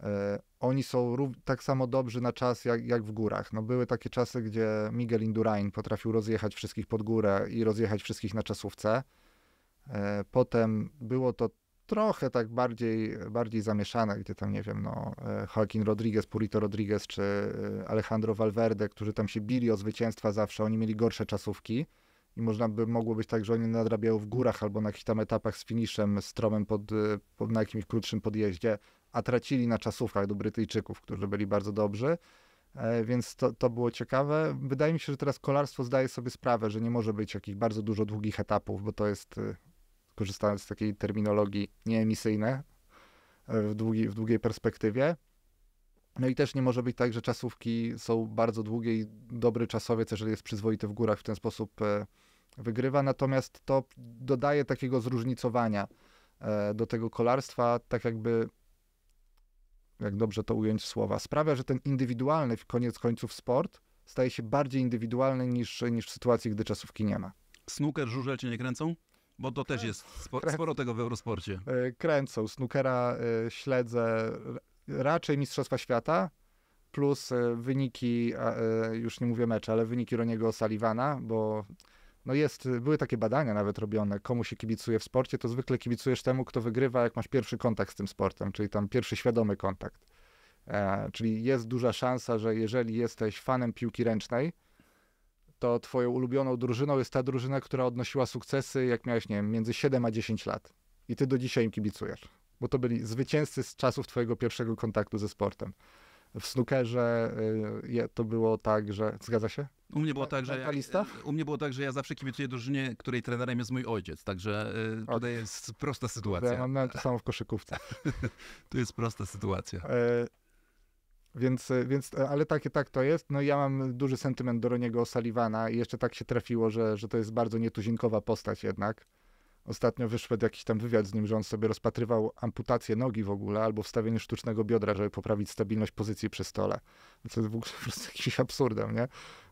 A: e, oni są tak samo dobrzy na czas jak, jak w górach. No były takie czasy, gdzie Miguel Indurain potrafił rozjechać wszystkich pod górę i rozjechać wszystkich na czasówce. E, potem było to trochę tak bardziej, bardziej zamieszane, gdzie tam, nie wiem, no, e, Joaquin Rodriguez, Purito Rodriguez czy e, Alejandro Valverde, którzy tam się bili o zwycięstwa zawsze, oni mieli gorsze czasówki i można by, mogło być tak, że oni nadrabiają w górach albo na jakichś tam etapach z finiszem, stromem pod, e, pod, na jakimś krótszym podjeździe, a tracili na czasówkach do Brytyjczyków, którzy byli bardzo dobrzy. Więc to, to było ciekawe. Wydaje mi się, że teraz kolarstwo zdaje sobie sprawę, że nie może być jakichś bardzo dużo długich etapów, bo to jest korzystając z takiej terminologii, nieemisyjne e, w, długi, w długiej perspektywie. No i też nie może być tak, że czasówki są bardzo długie i dobry czasowiec, jeżeli jest przyzwoity w górach, w ten sposób e, wygrywa. Natomiast to dodaje takiego zróżnicowania e, do tego kolarstwa, tak jakby, jak dobrze to ująć w słowa, sprawia, że ten indywidualny w koniec końców sport staje się bardziej indywidualny niż, niż w sytuacji, gdy czasówki nie ma. Snooker
B: żurze cię nie kręcą? Bo to też jest sporo, sporo tego w Eurosporcie.
A: E, kręcą, snookera e, śledzę raczej Mistrzostwa Świata, plus e, wyniki, już nie mówię mecze, ale wyniki Roniego Sullivana, bo no jest, były takie badania nawet robione, komu się kibicuje w sporcie, to zwykle kibicujesz temu, kto wygrywa, jak masz pierwszy kontakt z tym sportem, czyli tam pierwszy świadomy kontakt. czyli jest duża szansa, że jeżeli jesteś fanem piłki ręcznej, to twoją ulubioną drużyną jest ta drużyna, która odnosiła sukcesy, jak miałeś, nie wiem, między 7 a 10 lat. I ty do dzisiaj im kibicujesz. Bo to byli zwycięzcy z czasów twojego pierwszego kontaktu ze sportem. W snookerze y, to było tak, że... Zgadza się?
B: U mnie było tak, że ja, u mnie było tak, że ja zawsze kibicuję drużynie, której trenerem jest mój ojciec, także y, tutaj jest prosta sytuacja. Ja
A: mam to samo w koszykówce. Tu jest prosta sytuacja. Y więc, więc, e, ale takie tak to jest. No ja mam duży sentyment do Roniego O'Sullivana i jeszcze tak się trafiło, że, że to jest bardzo nietuzinkowa postać jednak. Ostatnio wyszedł jakiś tam wywiad z nim, że on sobie rozpatrywał amputację nogi w ogóle albo wstawienie sztucznego biodra, żeby poprawić stabilność pozycji przy stole. Co jest w ogóle po prostu jakimś absurdem, nie?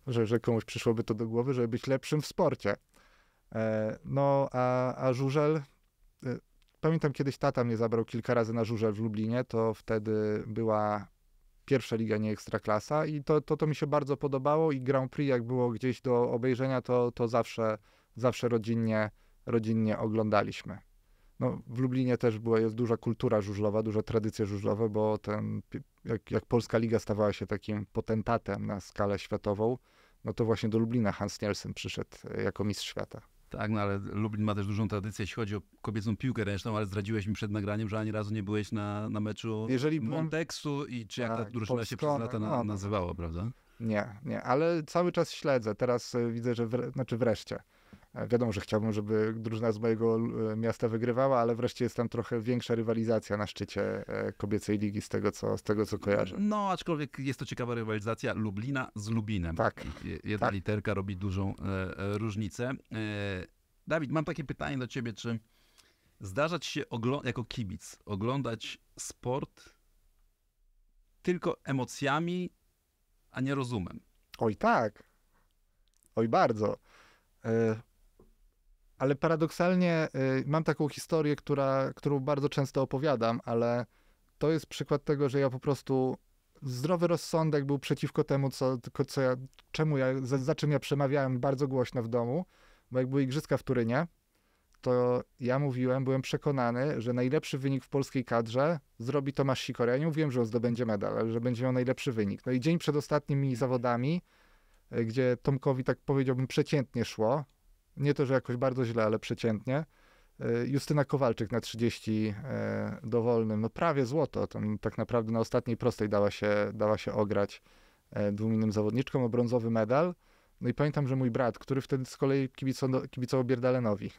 A: Że, że komuś przyszłoby to do głowy, żeby być lepszym w sporcie. E, no, a, a Żużel... E, pamiętam kiedyś tata mnie zabrał kilka razy na Żużel w Lublinie, to wtedy była pierwsza liga, nie ekstraklasa i to, to, to mi się bardzo podobało i Grand Prix jak było gdzieś do obejrzenia, to, to zawsze, zawsze rodzinnie, rodzinnie oglądaliśmy. No, w Lublinie też była, jest duża kultura żużlowa, duże tradycje żużlowe, bo ten, jak, jak Polska Liga stawała się takim potentatem na skalę światową, no to właśnie do Lublina Hans Nielsen przyszedł e, jako mistrz świata.
B: Tak, no ale Lublin ma też dużą tradycję, jeśli chodzi o kobiecą piłkę ręczną, ale zdradziłeś mi przed nagraniem, że ani razu nie byłeś na, na meczu Jeżeli Monteksu i czy jak tak, ta drużyna się przez lata na, no tak. nazywała, prawda?
A: Nie, nie, ale cały czas śledzę. Teraz e, widzę, że wre, znaczy wreszcie E, wiadomo, że chciałbym, żeby drużyna z mojego e, miasta wygrywała, ale wreszcie jest tam trochę większa rywalizacja na szczycie e, kobiecej ligi z tego, co, z tego, co kojarzę.
B: No, aczkolwiek jest to ciekawa rywalizacja Lublina z Lubinem. Tak. Jedna tak. literka robi dużą e, różnicę. E, Dawid, mam takie pytanie do ciebie, czy zdarzać się jako kibic oglądać sport tylko emocjami, a nie
A: rozumem? Oj tak. Oj bardzo ale paradoksalnie y, mam taką historię, która, którą bardzo często opowiadam, ale to jest przykład tego, że ja po prostu zdrowy rozsądek był przeciwko temu, co, co ja, czemu ja, za, za czym ja przemawiałem bardzo głośno w domu, bo jak były igrzyska w Turynie, to ja mówiłem, byłem przekonany, że najlepszy wynik w polskiej kadrze zrobi Tomasz Sikor. Ja nie mówiłem, że on zdobędzie medal, ale że będzie miał najlepszy wynik. No i dzień przed ostatnimi zawodami, y, gdzie Tomkowi, tak powiedziałbym, przeciętnie szło, nie to, że jakoś bardzo źle, ale przeciętnie. E, Justyna Kowalczyk na 30 e, dowolnym, no prawie złoto, tam tak naprawdę na ostatniej prostej dała się, dała się ograć e, dwóm zawodniczkom o brązowy medal. No i pamiętam, że mój brat, który wtedy z kolei kibicował, kibicował Bierdalenowi.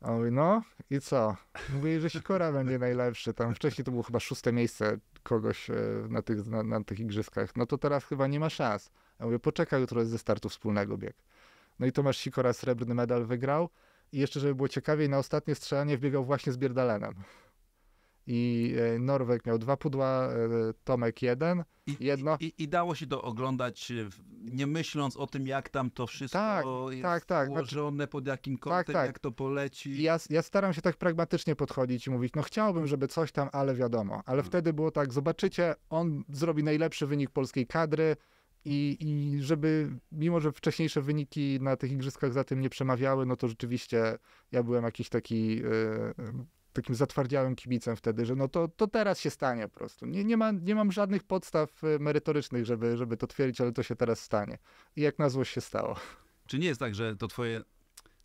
A: A mówi, no i co? Mówi, że Sikora będzie najlepszy. Tam wcześniej to było chyba szóste miejsce kogoś na tych, na, na tych igrzyskach. No to teraz chyba nie ma szans. A mówię, poczekaj, jutro jest ze startu wspólnego bieg. No i Tomasz Sikora srebrny medal wygrał. I jeszcze, żeby było ciekawiej, na ostatnie strzelanie wbiegał właśnie z Bierdalenem. I e, Norwek miał dwa pudła, e, Tomek jeden, I, jedno. I, I, dało się
B: to oglądać, e, nie myśląc o tym, jak tam to wszystko tak, jest tak, tak. ułożone, znaczy, pod jakim tak, kątem, tak, jak
A: to poleci. Ja, ja, staram się tak pragmatycznie podchodzić i mówić, no chciałbym, żeby coś tam, ale wiadomo. Ale hmm. wtedy było tak, zobaczycie, on zrobi najlepszy wynik polskiej kadry, i, I żeby, mimo że wcześniejsze wyniki na tych igrzyskach za tym nie przemawiały, no to rzeczywiście ja byłem jakiś taki e, takim zatwardziałym kibicem wtedy, że no to, to teraz się stanie po prostu. Nie, nie, ma, nie mam żadnych podstaw e, merytorycznych, żeby, żeby to twierdzić, ale to się teraz stanie. I jak na złość się stało.
B: Czy nie jest tak, że to twoje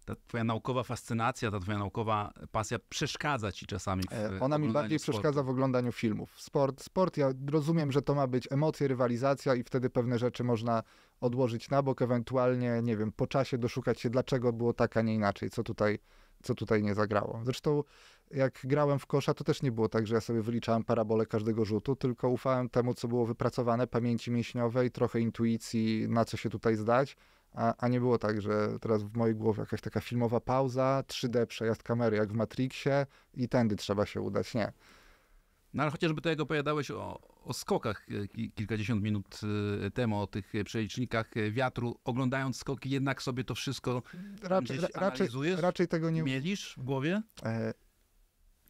B: ta twoja naukowa fascynacja, ta twoja naukowa pasja przeszkadza ci czasami w e, Ona mi bardziej sportu. przeszkadza
A: w oglądaniu filmów. Sport, sport, ja rozumiem, że to ma być emocje, rywalizacja i wtedy pewne rzeczy można odłożyć na bok, ewentualnie, nie wiem, po czasie doszukać się, dlaczego było tak, a nie inaczej, co tutaj, co tutaj nie zagrało. Zresztą jak grałem w kosza, to też nie było tak, że ja sobie wyliczałem parabolę każdego rzutu, tylko ufałem temu, co było wypracowane, pamięci mięśniowej, trochę intuicji, na co się tutaj zdać, a, a, nie było tak, że teraz w mojej głowie jakaś taka filmowa pauza, 3D przejazd kamery jak w Matrixie i tędy trzeba się udać. Nie.
B: No ale chociażby to, jak opowiadałeś o, o skokach e, kilkadziesiąt minut e, temu, o tych e, przelicznikach wiatru, oglądając skoki, jednak sobie to wszystko
A: raczej, raczej, raczej tego nie mielisz w głowie?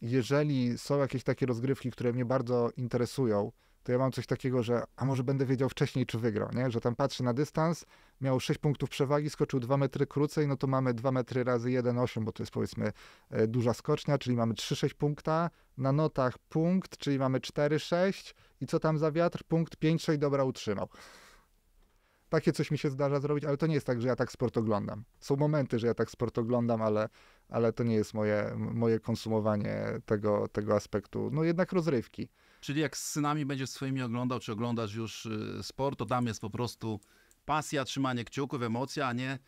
A: Jeżeli są jakieś takie rozgrywki, które mnie bardzo interesują, to ja mam coś takiego, że a może będę wiedział wcześniej, czy wygrał, nie? Że tam patrzy na dystans, miał 6 punktów przewagi, skoczył 2 metry krócej, no to mamy 2 metry razy 1,8, bo to jest powiedzmy e, duża skocznia, czyli mamy 3,6 punkta, na notach punkt, czyli mamy 4,6 i co tam za wiatr? Punkt 5,6, dobra, utrzymał. Takie coś mi się zdarza zrobić, ale to nie jest tak, że ja tak sport oglądam. Są momenty, że ja tak sport oglądam, ale, ale to nie jest moje, moje konsumowanie tego, tego aspektu. No jednak rozrywki.
B: Czyli jak z synami będziesz swoimi oglądał, czy oglądasz już y, sport, to tam jest po prostu pasja, trzymanie kciuków, emocja, a nie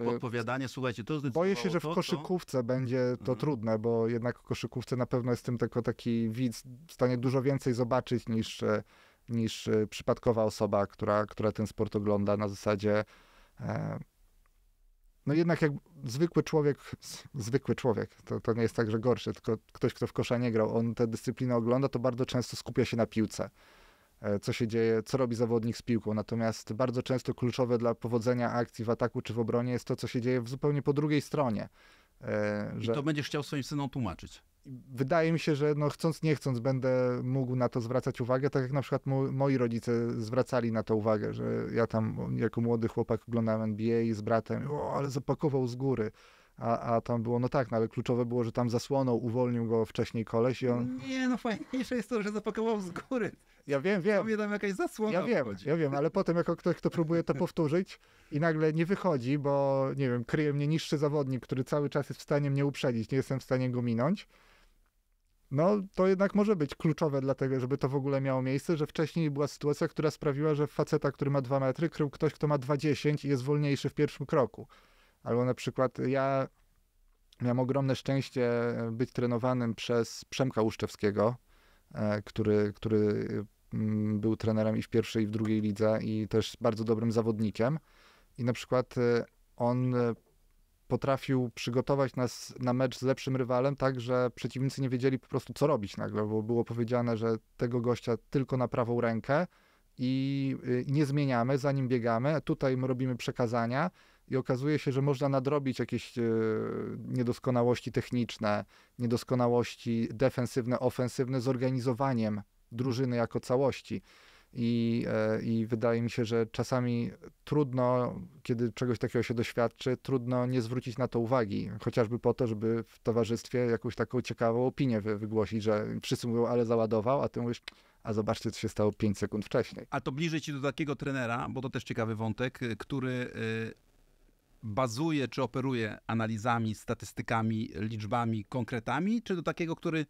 B: y, odpowiadanie. słuchajcie, to Boję się, że w koszykówce
A: to, będzie to mhm. trudne, bo jednak w koszykówce na pewno jestem tylko taki widz w stanie dużo więcej zobaczyć niż, y, niż przypadkowa osoba, która, która ten sport ogląda na zasadzie e, no jednak jak zwykły człowiek, zwykły człowiek, to, to nie jest tak, że gorszy, tylko ktoś, kto w kosza nie grał, on tę dyscyplinę ogląda, to bardzo często skupia się na piłce. E, co się dzieje, co robi zawodnik z piłką. Natomiast bardzo często kluczowe dla powodzenia akcji w ataku czy w obronie jest to, co się dzieje w zupełnie po drugiej stronie. E, że... I to
B: będziesz chciał swoim synom tłumaczyć
A: wydaje mi się, że no chcąc nie chcąc będę mógł na to zwracać uwagę, tak jak na przykład moi rodzice zwracali na to uwagę, że ja tam jako młody chłopak oglądałem NBA z bratem, o, ale zapakował z góry a, a tam było, no tak, no ale kluczowe było, że tam zasłonął, uwolnił go wcześniej koleś i on... Nie, no fajniejsze jest to, że zapakował z góry. Ja wiem, wiem. Mnie tam jakaś zasłona Ja wiem, wchodzi. ja wiem, ale potem jako ktoś, kto próbuje to powtórzyć i nagle nie wychodzi, bo nie wiem, kryje mnie niższy zawodnik, który cały czas jest w stanie mnie uprzedzić, nie jestem w stanie go minąć, no to jednak może być kluczowe dlatego, żeby to w ogóle miało miejsce, że wcześniej była sytuacja, która sprawiła, że faceta, który ma 2 metry, krył ktoś, kto ma 20 i jest wolniejszy w pierwszym kroku. Albo na przykład ja miałem ogromne szczęście e, być trenowanym przez Przemka Łuszczewskiego, e, który, który mm, był trenerem i w pierwszej, i w drugiej lidze i też bardzo dobrym zawodnikiem. I na przykład e, on potrafił przygotować nas na mecz z lepszym rywalem, tak że przeciwnicy nie wiedzieli po prostu co robić nagle, bo było powiedziane, że tego gościa tylko na prawą rękę i nie zmieniamy, zanim biegamy. Tutaj robimy przekazania i okazuje się, że można nadrobić jakieś e, niedoskonałości techniczne, niedoskonałości defensywne, ofensywne zorganizowaniem drużyny jako całości. I, e, I wydaje mi się, że czasami trudno, kiedy czegoś takiego się doświadczy, trudno nie zwrócić na to uwagi, chociażby po to, żeby w towarzystwie jakąś taką ciekawą opinię wygłosić, że wszyscy mówią, ale załadował, a ty mówisz, a zobaczcie, co się stało 5 sekund wcześniej.
B: A to bliżej ci do takiego trenera, bo to też ciekawy wątek, e, który bazuje czy operuje analizami, statystykami, liczbami, konkretami, czy do takiego, który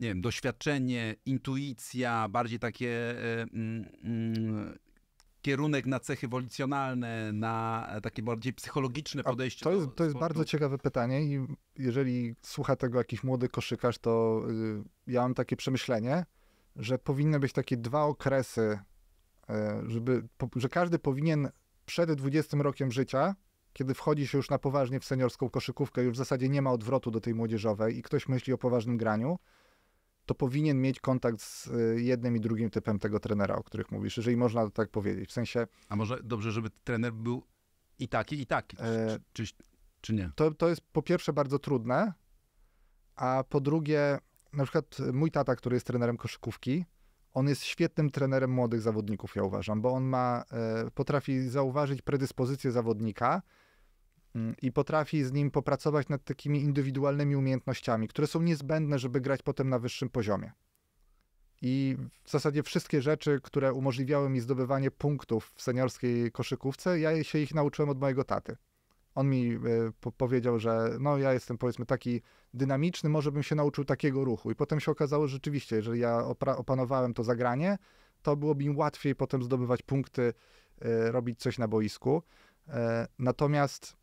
B: nie wiem, doświadczenie, intuicja, bardziej takie e, mm, mm, kierunek na cechy wolicjonalne, na takie bardziej psychologiczne podejście. A to jest, to jest bardzo
A: ciekawe pytanie i jeżeli słucha tego jakiś młody koszykarz, to y, ja mam takie przemyślenie, że powinny być takie dwa okresy, e, żeby, że każdy powinien przed 20 rokiem życia kiedy wchodzi się już na poważnie w seniorską koszykówkę, już w zasadzie nie ma odwrotu do tej młodzieżowej i ktoś myśli o poważnym graniu, to powinien mieć kontakt z y, jednym i drugim typem tego trenera, o których mówisz, jeżeli można tak powiedzieć. W sensie. A może dobrze, żeby trener był i taki, i taki, e, czy, czy, czy, nie? To, to jest po pierwsze bardzo trudne, a po drugie, na przykład mój tata, który jest trenerem koszykówki, on jest świetnym trenerem młodych zawodników, ja uważam, bo on ma, e, potrafi zauważyć predyspozycję zawodnika Mm, i potrafi z nim popracować nad takimi indywidualnymi umiejętnościami, które są niezbędne, żeby grać potem na wyższym poziomie. I w zasadzie wszystkie rzeczy, które umożliwiały mi zdobywanie punktów w seniorskiej koszykówce, ja się ich nauczyłem od mojego taty. On mi e, po powiedział, że no ja jestem powiedzmy taki dynamiczny, może bym się nauczył takiego ruchu. I potem się okazało, że rzeczywiście, jeżeli ja opanowałem to zagranie, to byłoby im łatwiej potem zdobywać punkty, e, robić coś na boisku. E, natomiast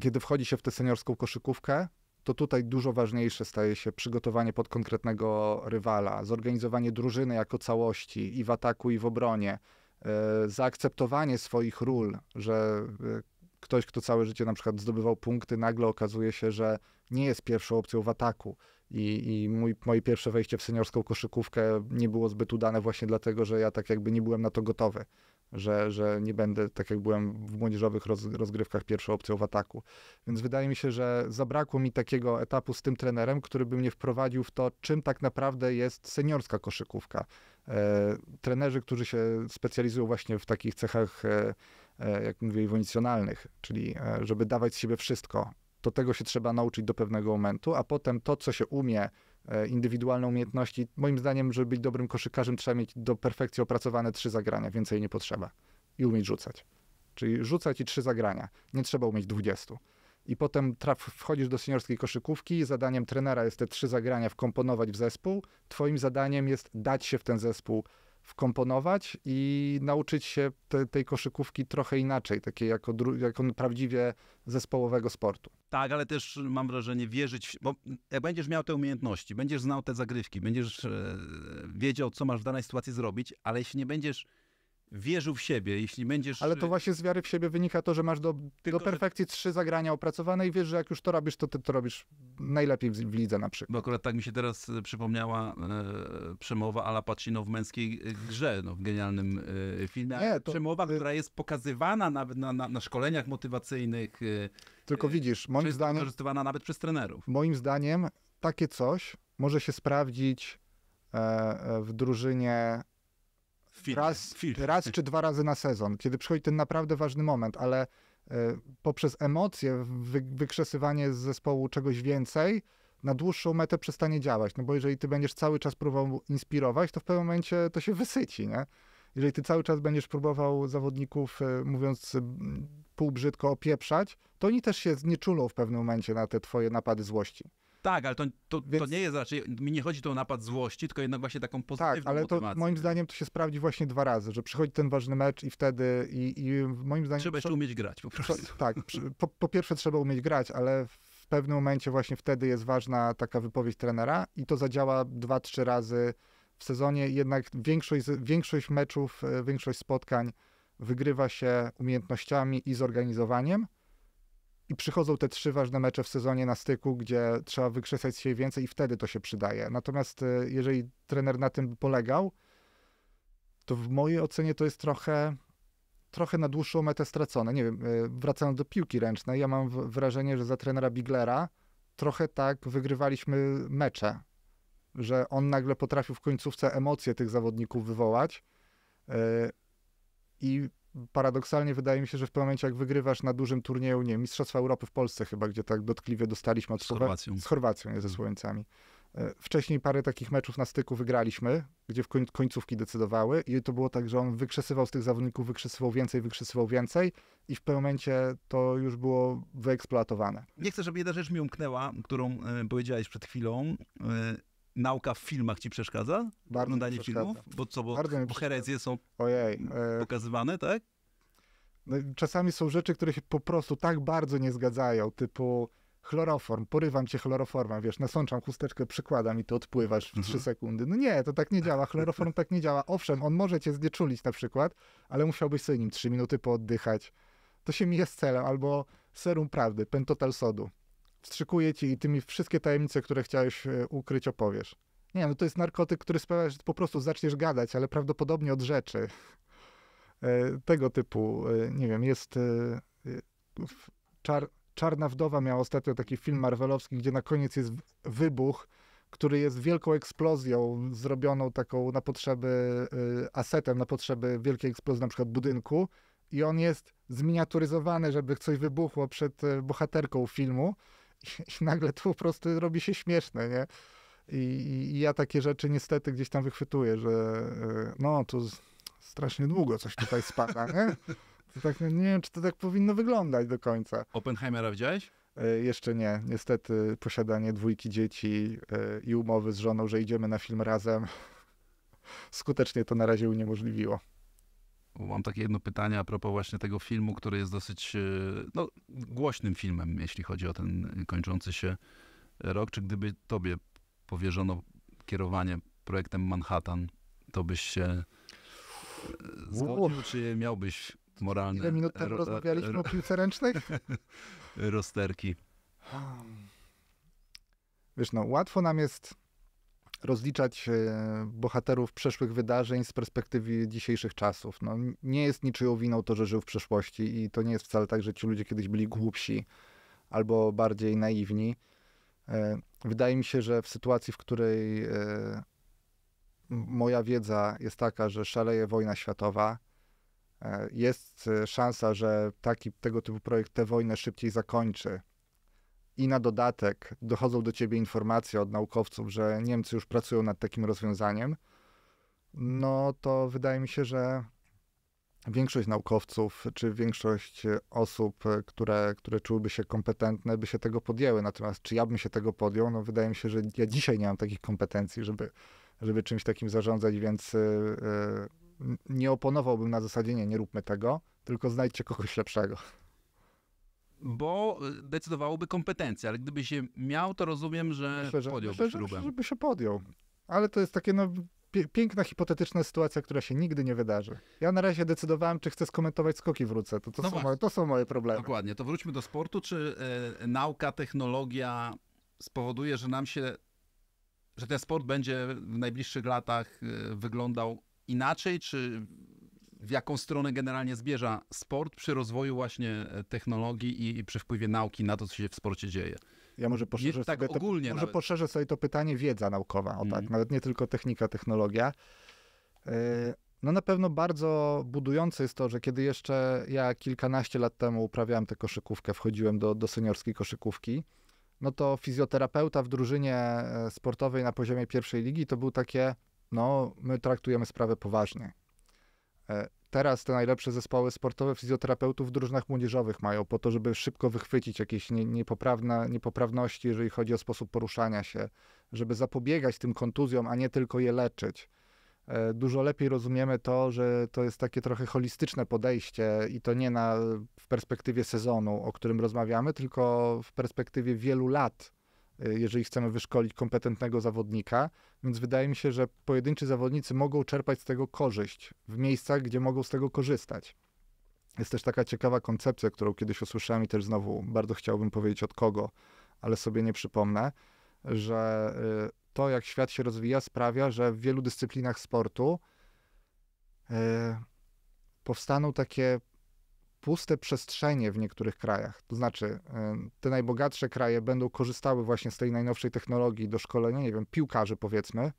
A: kiedy wchodzi się w tę seniorską koszykówkę, to tutaj dużo ważniejsze staje się przygotowanie pod konkretnego rywala, zorganizowanie drużyny jako całości i w ataku, i w obronie, e, zaakceptowanie swoich ról, że e, ktoś, kto całe życie na przykład zdobywał punkty, nagle okazuje się, że nie jest pierwszą opcją w ataku. I, i mój, moje pierwsze wejście w seniorską koszykówkę nie było zbyt udane właśnie dlatego, że ja tak jakby nie byłem na to gotowy że, że nie będę, tak jak byłem w młodzieżowych roz, rozgrywkach, pierwszą opcją w ataku. Więc wydaje mi się, że zabrakło mi takiego etapu z tym trenerem, który by mnie wprowadził w to, czym tak naprawdę jest seniorska koszykówka. E, trenerzy, którzy się specjalizują właśnie w takich cechach, e, e jak mówię, ewolucjonalnych, czyli e, żeby dawać z siebie wszystko. To tego się trzeba nauczyć do pewnego momentu, a potem to, co się umie, E, indywidualne umiejętności. Moim zdaniem, żeby być dobrym koszykarzem, trzeba mieć do perfekcji opracowane trzy zagrania, więcej nie potrzeba. I umieć rzucać. Czyli rzucać i trzy zagrania. Nie trzeba umieć dwudziestu. I potem traf, wchodzisz do seniorskiej koszykówki, zadaniem trenera jest te trzy zagrania wkomponować w zespół. Twoim zadaniem jest dać się w ten zespół wkomponować i nauczyć się te, tej koszykówki trochę inaczej, takiej jako, jako prawdziwie zespołowego sportu.
B: Tak, ale też mam wrażenie wierzyć, bo jak będziesz miał te umiejętności, będziesz znał te zagrywki, będziesz e, wiedział, co masz w danej sytuacji zrobić, ale jeśli nie będziesz wierzył w siebie, jeśli będziesz... Ale to y, właśnie
A: z wiary w siebie wynika to, że masz do, Tylko, do perfekcji że... trzy zagrania opracowane i wiesz, że jak już to robisz, to ty to robisz najlepiej w, w lidze na przykład.
B: Bo akurat tak mi się teraz y, przypomniała e, przemowa Ala Pacino w Męskiej Grze, no, w genialnym e, filmie. Nie, to... Przemowa, która jest pokazywana nawet na, na, na szkoleniach motywacyjnych. E, Tylko widzisz, moim zdaniem... Wykorzystywana nawet przez trenerów.
A: Moim zdaniem takie coś może się sprawdzić e, e, w drużynie Raz, raz czy dwa razy na sezon, kiedy przychodzi ten naprawdę ważny moment, ale e, poprzez emocje, wy, wykrzesywanie z zespołu czegoś więcej, na dłuższą metę przestanie działać. No bo jeżeli ty będziesz cały czas próbował inspirować, to w pewnym momencie to się wysyci, nie? Jeżeli ty cały czas będziesz próbował zawodników, e, mówiąc półbrzydko, opieprzać, to oni też się znieczulą w pewnym momencie na te twoje napady złości.
B: Tak, ale to, to, Więc... to, nie jest raczej, mi nie chodzi tu o napad złości, tylko jednak właśnie taką tak, pozytywną Tak, ale motywację. to
A: moim zdaniem to się sprawdzi właśnie dwa razy, że przychodzi ten ważny mecz i wtedy, i, i moim zdaniem... Trzeba jeszcze umieć grać po prostu. tak, po, po pierwsze trzeba umieć grać, ale w pewnym momencie właśnie wtedy jest ważna taka wypowiedź trenera i to zadziała dwa, trzy razy w sezonie, jednak większość, większość meczów, e, większość spotkań wygrywa się umiejętnościami i zorganizowaniem, i przychodzą te trzy ważne mecze w sezonie na styku, gdzie trzeba wykrzesać się więcej i wtedy to się przydaje. Natomiast e, jeżeli trener na tym polegał, to w mojej ocenie to jest trochę, trochę na dłuższą metę stracone. Nie wiem, e, wracając do piłki ręcznej, ja mam wrażenie, że za trenera Biglera trochę tak wygrywaliśmy mecze, że on nagle potrafił w końcówce emocje tych zawodników wywołać e, i paradoksalnie wydaje mi się, że w pewnym momencie, jak wygrywasz na dużym turnieju, nie Mistrzostwa Europy w Polsce chyba, gdzie tak dotkliwie dostaliśmy od Słowa... Z Chorwacją. Z Chorwacją, nie ze mhm. Słoweńcami. E, wcześniej parę takich meczów na styku wygraliśmy, gdzie w końcówki decydowały i to było tak, że on wykrzesywał z tych zawodników, wykrzesywał więcej, wykrzesywał więcej i w pewnym momencie to już było wyeksploatowane.
B: Nie chcę, żeby jedna rzecz mi umknęła, którą e, powiedziałeś przed chwilą, e, nauka w filmach ci przeszkadza? Bardzo Oglądanie filmów? Bo co, bo, Bardzo bo herezje są Ojej, e... pokazywane, tak?
A: No, czasami są rzeczy, które się po prostu tak bardzo nie zgadzają, typu chloroform, porywam cię chloroformem, wiesz, nasączam chusteczkę, przykładam i ty odpływasz w trzy mhm. sekundy. No nie, to tak nie działa, chloroform tak nie działa. Owszem, on może cię znieczulić na przykład, ale musiałbyś sobie nim trzy minuty pooddychać. To się mija z celem, albo serum prawdy, pentotal sodu wstrzykuje ci i ty mi wszystkie tajemnice, które chciałeś e, ukryć, opowiesz. Nie no to jest narkotyk, który sprawia, że po prostu zaczniesz gadać, ale prawdopodobnie od rzeczy. E, tego typu, e, nie wiem, jest czar, Czarna Wdowa miała ostatnio taki film marvelowski, gdzie na koniec jest wybuch, który jest wielką eksplozją zrobioną taką na potrzeby asetem, na potrzeby wielkiej eksplozji na przykład budynku i on jest zminiaturyzowany, żeby coś wybuchło przed bohaterką filmu i nagle to po prostu robi się śmieszne, nie? I, I, ja takie rzeczy niestety gdzieś tam wychwytuję, że e, no, tu strasznie długo coś tutaj spada, nie? To tak, no, nie wiem, czy to tak powinno wyglądać do końca.
B: Oppenheimera widziałeś?
A: E, jeszcze nie. Niestety posiadanie dwójki dzieci e, i umowy z żoną, że idziemy na film razem, skutecznie to na razie uniemożliwiło.
B: Mam takie jedno pytanie a propos właśnie tego filmu, który jest dosyć e, no, głośnym filmem, jeśli chodzi o ten kończący się rok. Czy gdyby tobie powierzono kierowanie projektem Manhattan, to byś się e, zgodził, czy miałbyś moralne... Ile minut temu rozmawialiśmy o piłce ręcznej? Rosterki.
A: Wiesz, no łatwo nam jest rozliczać e, bohaterów przeszłych wydarzeń z perspektywy dzisiejszych czasów. No, nie jest niczyją winą to, że żył w przeszłości i to nie jest wcale tak, że ci ludzie kiedyś byli głupsi albo bardziej naiwni. E, wydaje mi się, że w sytuacji, w której e, moja wiedza jest taka, że szaleje wojna światowa, jest szansa, że taki, tego typu projekt tę wojnę szybciej zakończy i na dodatek dochodzą do ciebie informacje od naukowców, że Niemcy już pracują nad takim rozwiązaniem, no to wydaje mi się, że większość naukowców czy większość osób, które, które czułyby się kompetentne, by się tego podjęły. Natomiast czy ja bym się tego podjął? No wydaje mi się, że ja dzisiaj nie mam takich kompetencji, żeby, żeby czymś takim zarządzać, więc yy, nie oponowałbym na zasadzie nie, nie róbmy tego, tylko znajdźcie kogoś lepszego
B: bo y, decydowałoby kompetencje, ale gdyby się miał, to rozumiem, że myślę, że, podjąłby myślę, Że, żeby
A: się podjął. Ale to jest takie no, piękna, hipotetyczna sytuacja, która się nigdy nie wydarzy. Ja na razie decydowałem, czy chcę skomentować skoki w ruce. To, to, no są, moje, to są moje problemy.
B: Dokładnie. To wróćmy do sportu. Czy e, nauka, technologia spowoduje, że nam się, że ten sport będzie w najbliższych latach e, wyglądał inaczej, czy w jaką stronę generalnie zbierza sport przy rozwoju właśnie e, technologii i, przy wpływie nauki na to, co się w sporcie dzieje. Ja może poszerzę, nie, tak sobie, ogólnie to, może
A: poszerzę sobie to pytanie wiedza naukowa, o mm. tak, mhm. nawet nie tylko technika, technologia. E, no na pewno bardzo budujące jest to, że kiedy jeszcze ja kilkanaście lat temu uprawiałem tę koszykówkę, wchodziłem do, do seniorskiej koszykówki, no to fizjoterapeuta w drużynie e, sportowej na poziomie pierwszej ligi to był takie, no my traktujemy sprawę poważnie. E, teraz te najlepsze zespoły sportowe fizjoterapeutów w drużynach młodzieżowych mają po to, żeby szybko wychwycić jakieś niepoprawne, niepoprawności, jeżeli chodzi o sposób poruszania się, żeby zapobiegać tym kontuzjom, a nie tylko je leczyć e, dużo lepiej rozumiemy to, że to jest takie trochę holistyczne podejście i to nie na, w perspektywie sezonu, o którym rozmawiamy, tylko w perspektywie wielu lat Y, jeżeli chcemy wyszkolić kompetentnego zawodnika. Więc wydaje mi się, że pojedynczy zawodnicy mogą czerpać z tego korzyść w miejscach, gdzie mogą z tego korzystać. Jest też taka ciekawa koncepcja, którą kiedyś usłyszałem i też znowu bardzo chciałbym powiedzieć od kogo, ale sobie nie przypomnę, że y, to, jak świat się rozwija, sprawia, że w wielu dyscyplinach sportu y, powstaną takie puste przestrzenie w niektórych krajach. To znaczy, te najbogatsze kraje będą korzystały właśnie z tej najnowszej technologii do szkolenia, nie wiem, piłkarzy powiedzmy,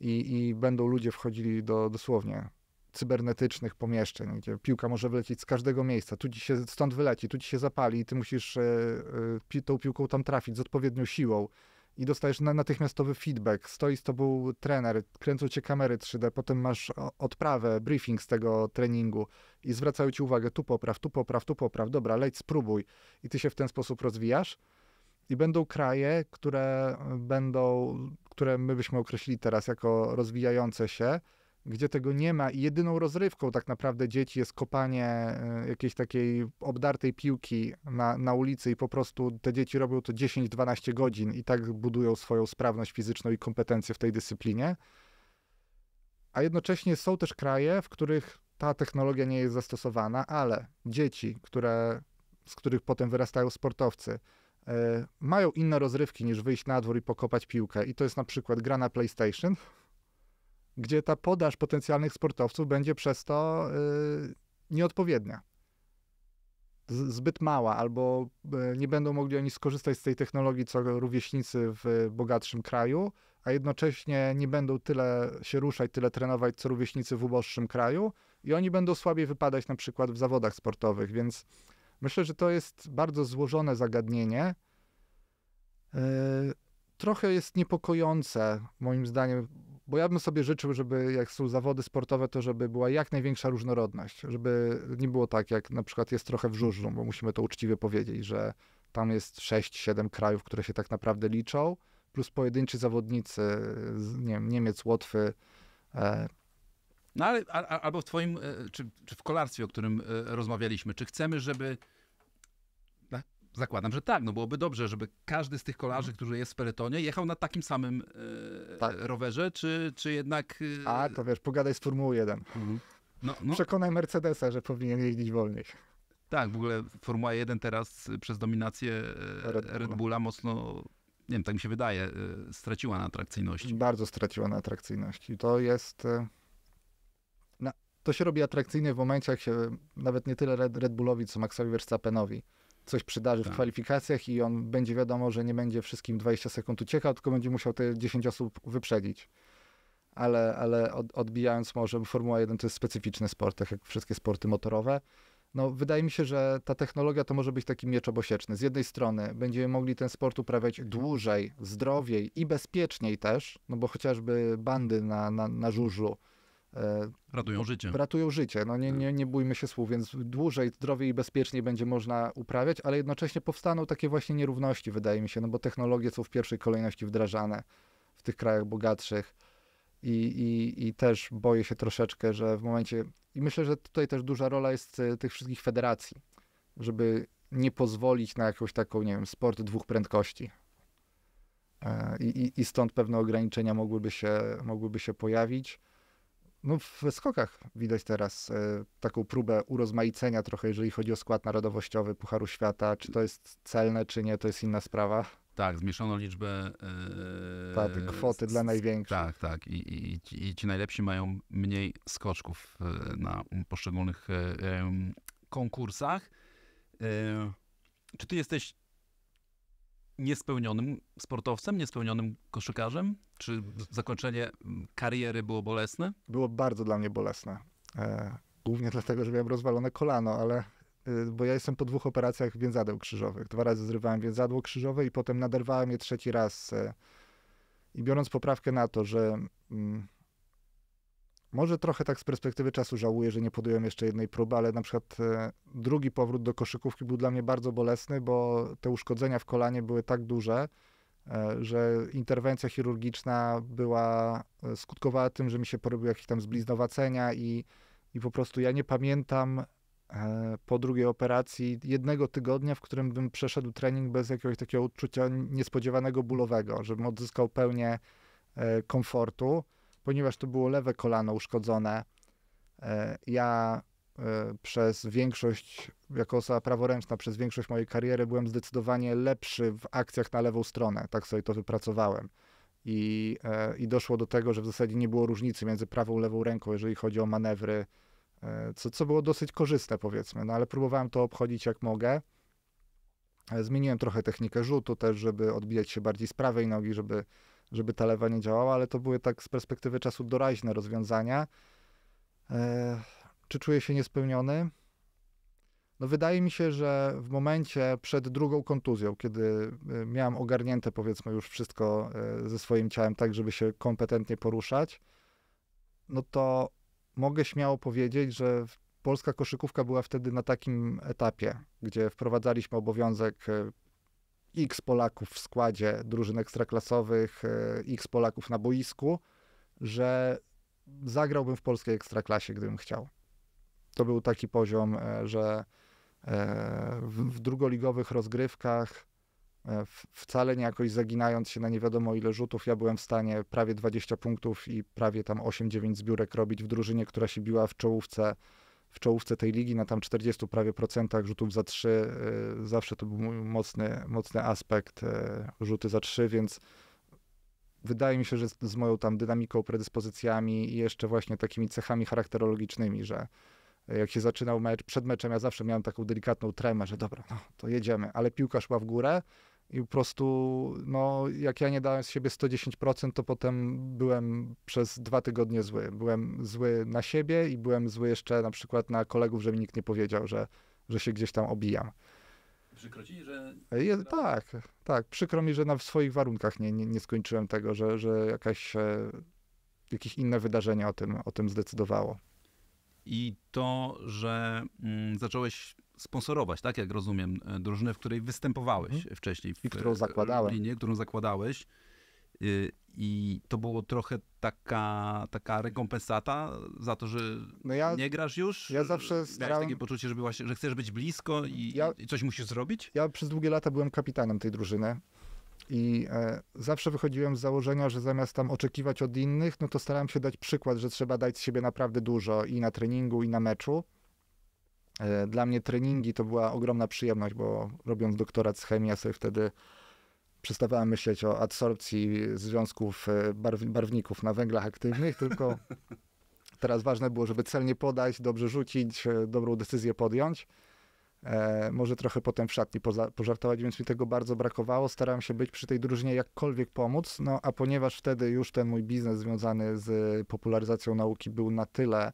A: i, i będą ludzie wchodzili do dosłownie cybernetycznych pomieszczeń, gdzie piłka może wylecieć z każdego miejsca, tu ci się stąd wyleci, tu ci się zapali i ty musisz y, y, tą piłką tam trafić z odpowiednią siłą i dostajesz natychmiastowy feedback. Stoi z tobą trener, kręcą cię kamery 3D, potem masz odprawę, briefing z tego treningu i zwracają ci uwagę, tu popraw, tu popraw, tu popraw, dobra, leć, spróbuj. I ty się w ten sposób rozwijasz. I będą kraje, które będą, które my byśmy określili teraz jako rozwijające się, gdzie tego nie ma i jedyną rozrywką tak naprawdę dzieci jest kopanie e, jakiejś takiej obdartej piłki na, na ulicy i po prostu te dzieci robią to 10-12 godzin i tak budują swoją sprawność fizyczną i kompetencje w tej dyscyplinie. A jednocześnie są też kraje, w których ta technologia nie jest zastosowana, ale dzieci, które, z których potem wyrastają sportowcy, yy, mają inne rozrywki niż wyjść na dwór i pokopać piłkę. I to jest na przykład gra na PlayStation, gdzie ta podaż potencjalnych sportowców będzie przez to y, nieodpowiednia. Z, zbyt mała, albo y, nie będą mogli oni skorzystać z tej technologii, co rówieśnicy w bogatszym kraju, a jednocześnie nie będą tyle się ruszać, tyle trenować, co rówieśnicy w uboższym kraju, i oni będą słabiej wypadać na przykład w zawodach sportowych, więc myślę, że to jest bardzo złożone zagadnienie. Y, trochę jest niepokojące, moim zdaniem, bo ja bym sobie życzył, żeby jak są zawody sportowe, to żeby była jak największa różnorodność, żeby nie było tak, jak na przykład jest trochę w żużlu, bo musimy to uczciwie powiedzieć, że tam jest 6-7 krajów, które się tak naprawdę liczą, plus pojedynczy zawodnicy z nie wiem, Niemiec, Łotwy. E,
B: no ale a, albo w twoim, e, czy, czy, w kolarstwie, o którym e, rozmawialiśmy, czy chcemy, żeby Zakładam, że tak, no byłoby dobrze, żeby każdy z tych kolarzy, mhm. który jest w peletonie, jechał na takim samym e, tak.
A: rowerze, czy, czy jednak... E... A, to wiesz, pogadaj z Formuły 1. Mhm. No, no. Przekonaj Mercedesa, że powinien jeździć wolniej.
B: Tak, w ogóle Formuła 1 teraz przez dominację e, Red, Red Bulla mocno, nie wiem, tak mi się wydaje, e, straciła na atrakcyjności.
A: Bardzo straciła na atrakcyjności. To jest... No, to się robi atrakcyjnie w momencie, jak się nawet nie tyle Red, Red Bullowi, co Maxowi Verstappenowi coś przydarzy tak. w kwalifikacjach i on będzie wiadomo, że nie będzie wszystkim 20 sekund uciekał, tylko będzie musiał te 10 osób wyprzedzić. Ale, ale od, odbijając może, Formuła 1 to jest specyficzny sport, tak jak wszystkie sporty motorowe. No, wydaje mi się, że ta technologia to może być taki miecz obosieczny. Z jednej strony będziemy mogli ten sport uprawiać dłużej, zdrowiej i bezpieczniej też, no bo chociażby bandy na, na, na żużlu, E, ratują życie. Ratują życie. No nie, tak. nie, nie bójmy się słów, więc dłużej, zdrowiej i bezpieczniej będzie można uprawiać, ale jednocześnie powstaną takie właśnie nierówności, wydaje mi się, no bo technologie są w pierwszej kolejności wdrażane w tych krajach bogatszych. I, i, I też boję się troszeczkę, że w momencie. I myślę, że tutaj też duża rola jest e, tych wszystkich federacji, żeby nie pozwolić na jakąś taką, nie wiem, sport dwóch prędkości. E, I, i, i stąd pewne ograniczenia mogłyby się, mogłyby się pojawić no w skokach widać teraz e, taką próbę urozmaicenia trochę, jeżeli chodzi o skład narodowościowy Pucharu Świata. Czy to jest celne, czy nie, to jest inna sprawa.
B: Tak, zmniejszono
A: liczbę. Yy, tak, kwoty dla największych.
B: Tak, tak. I, i, I ci najlepsi mają mniej skoczków e, na poszczególnych konkursach. Czy ty jesteś niespełnionym sportowcem, niespełnionym koszykarzem? Czy zakończenie mm, kariery było bolesne?
A: Było bardzo dla mnie bolesne. E, głównie dlatego, że miałem rozwalone kolano, ale e, bo ja jestem po dwóch operacjach więzadeł krzyżowych. Dwa razy zrywałem więzadło krzyżowe i potem naderwałem je trzeci raz. E, I biorąc poprawkę na to, że mm, może trochę tak z perspektywy czasu żałuję, że nie podjąłem jeszcze jednej próby, ale na przykład e, drugi powrót do koszykówki był dla mnie bardzo bolesny, bo te uszkodzenia w kolanie były tak duże, e, że interwencja chirurgiczna była, e, skutkowała tym, że mi się porobiły jakieś tam zbliznowacenia i, i po prostu ja nie pamiętam po drugiej operacji jednego tygodnia, w którym bym przeszedł trening bez jakiegoś takiego uczucia niespodziewanego bólowego, żebym odzyskał pełnię komfortu ponieważ to było lewe kolano uszkodzone. E, ja e, przez większość, jako osoba praworęczna, przez większość mojej kariery byłem zdecydowanie lepszy w akcjach na lewą stronę. Tak sobie to wypracowałem. I, e, I doszło do tego, że w zasadzie nie było różnicy między prawą i lewą ręką, jeżeli chodzi o manewry, co, co było dosyć korzystne, powiedzmy. No ale próbowałem to obchodzić jak mogę. Zmieniłem trochę technikę rzutu też, żeby odbijać się bardziej z prawej nogi, żeby żeby ta lewa nie działała, ale to były tak z perspektywy czasu doraźne rozwiązania. E, czy czuję się niespełniony? No wydaje mi się, że w momencie przed drugą kontuzją, kiedy e, miałem ogarnięte powiedzmy już wszystko e, ze swoim ciałem tak, żeby się kompetentnie poruszać, no to mogę śmiało powiedzieć, że polska koszykówka była wtedy na takim etapie, gdzie wprowadzaliśmy obowiązek e, x Polaków w składzie drużyn ekstraklasowych, e, x Polaków na boisku, że zagrałbym w polskiej ekstraklasie, gdybym chciał. To był taki poziom, e, że e, w drugoligowych rozgrywkach, wcale nie jakoś zaginając się na nie wiadomo ile rzutów, ja byłem w stanie prawie 20 punktów i prawie tam 8-9 zbiórek robić w drużynie, która się biła w czołówce w czołówce tej ligi na tam 40 prawie procentach rzutów za 3. E, zawsze to był mój mocny, mocny aspekt e, rzuty za 3, więc wydaje mi się, że z moją tam dynamiką, predyspozycjami i jeszcze właśnie takimi cechami charakterologicznymi, że jak się zaczynał mecz, przed meczem ja zawsze miałem taką delikatną tremę, że dobra, no to jedziemy, ale piłka szła w górę, i po prostu, no, jak ja nie dałem z siebie 110%, to potem byłem przez dwa tygodnie zły. Byłem zły na siebie i byłem zły jeszcze na przykład na kolegów, że mi nikt nie powiedział, że, że się gdzieś tam obijam.
B: Przykro ci, że.
A: Je, tak, tak. Przykro mi, że na swoich warunkach nie, nie, nie skończyłem tego, że, że jakaś, e, jakieś inne wydarzenie o tym, o tym zdecydowało.
B: I to, że mm, zacząłeś sponsorować, tak jak rozumiem, e, drużynę, w której występowałeś mhm. wcześniej. W, I którą e, Linię, którą zakładałeś. Y, I to było trochę taka, taka rekompensata za to, że no
A: ja, nie grasz już? Ja
B: zawsze starałem... takie poczucie, że, byłaś, że chcesz być blisko i, ja, i, coś musisz zrobić? Ja
A: przez długie lata byłem kapitanem tej drużyny i e, zawsze wychodziłem z założenia, że zamiast tam oczekiwać od innych, no to starałem się dać przykład, że trzeba dać z siebie naprawdę dużo i na treningu, i na meczu. E, dla mnie treningi to była ogromna przyjemność, bo robiąc doktorat z chemii, ja sobie wtedy przestawałem myśleć o adsorpcji związków e, barw- barwników na węglach aktywnych, tylko teraz ważne było, żeby celnie podać, dobrze rzucić, e, dobrą decyzję podjąć. E, może trochę potem w szatni poza, pożartować, więc mi tego bardzo brakowało. Starałem się być przy tej drużynie jakkolwiek pomóc, no a ponieważ wtedy już ten mój biznes związany z popularyzacją nauki był na tyle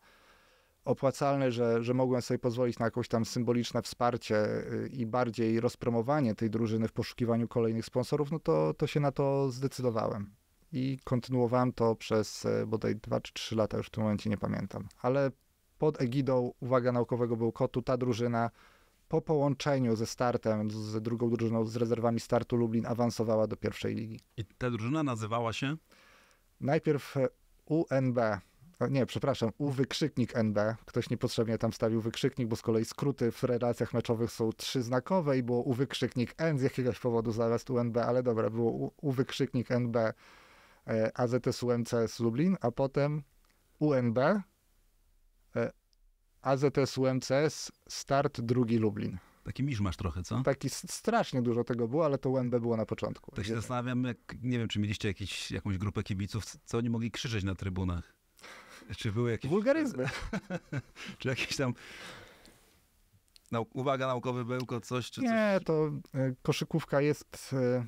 A: opłacalne, że, że mogłem sobie pozwolić na jakąś tam symboliczne wsparcie y, i bardziej rozpromowanie tej drużyny w poszukiwaniu kolejnych sponsorów, no to, to się na to zdecydowałem. I kontynuowałem to przez e, bodaj 2 czy 3 lata, już w tym momencie nie pamiętam. Ale pod egidą Uwaga Naukowego Kotu ta drużyna po połączeniu ze startem, z drugą drużyną, z rezerwami startu Lublin awansowała do pierwszej ligi.
B: I ta drużyna nazywała się?
A: Najpierw UNB, E, nie, przepraszam, u wykrzyknik NB. Ktoś niepotrzebnie tam wstawił wykrzyknik, bo z kolei skróty w relacjach meczowych są trzyznakowe i było u wykrzyknik N z jakiegoś powodu zamiast UNB, ale dobra, było u, u wykrzyknik NB e, AZS UMCS Lublin, a potem UNB e, AZS UMCS Start drugi Lublin. Taki misz masz trochę, co? Taki strasznie dużo tego było, ale to UNB było na początku. Tak się
B: zastanawiam, jak, nie wiem, czy mieliście jakiś, jakąś grupę kibiców, co oni mogli krzyżeć na trybunach? czy były jakieś... Wulgaryzmy. czy jakieś tam... Nau... Uwaga, naukowy bełko, coś czy
A: Nie, coś... to e, koszykówka jest e,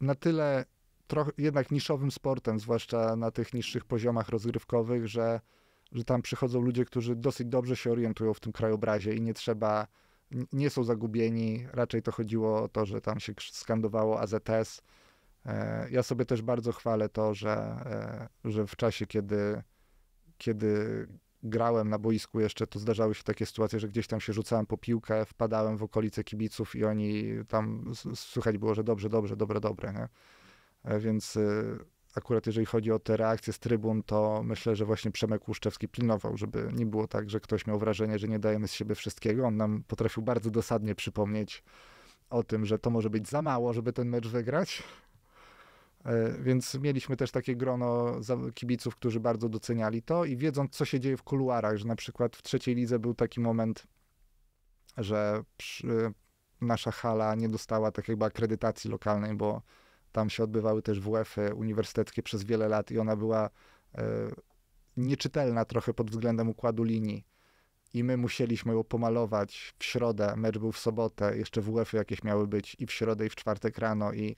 A: na tyle trochę jednak niszowym sportem, zwłaszcza na tych niższych poziomach rozgrywkowych, że, że tam przychodzą ludzie, którzy dosyć dobrze się orientują w tym krajobrazie i nie trzeba, nie są zagubieni. Raczej to chodziło o to, że tam się skandowało AZS. E, ja sobie też bardzo chwalę to, że, że w czasie, kiedy kiedy grałem na boisku jeszcze, to zdarzały się takie sytuacje, że gdzieś tam się rzucałem po piłkę, wpadałem w okolice kibiców i oni tam słychać było, że dobrze, dobrze, dobre, dobre. Nie? E, więc y, akurat jeżeli chodzi o te reakcje z trybun, to myślę, że właśnie Przemek Łuszczewski pilnował, żeby nie było tak, że ktoś miał wrażenie, że nie dajemy z siebie wszystkiego. On nam potrafił bardzo dosadnie przypomnieć o tym, że to może być za mało, żeby ten mecz wygrać, E, więc mieliśmy też takie grono kibiców, którzy bardzo doceniali to i wiedząc, co się dzieje w kuluarach, że na przykład w trzeciej lidze był taki moment, że przy, nasza hala nie dostała tak jakby akredytacji lokalnej, bo tam się odbywały też WF-y uniwersyteckie przez wiele lat i ona była e, nieczytelna trochę pod względem układu linii. I my musieliśmy ją pomalować w środę, mecz był w sobotę, jeszcze WF-y jakieś miały być i w środę, i w czwartek rano, i,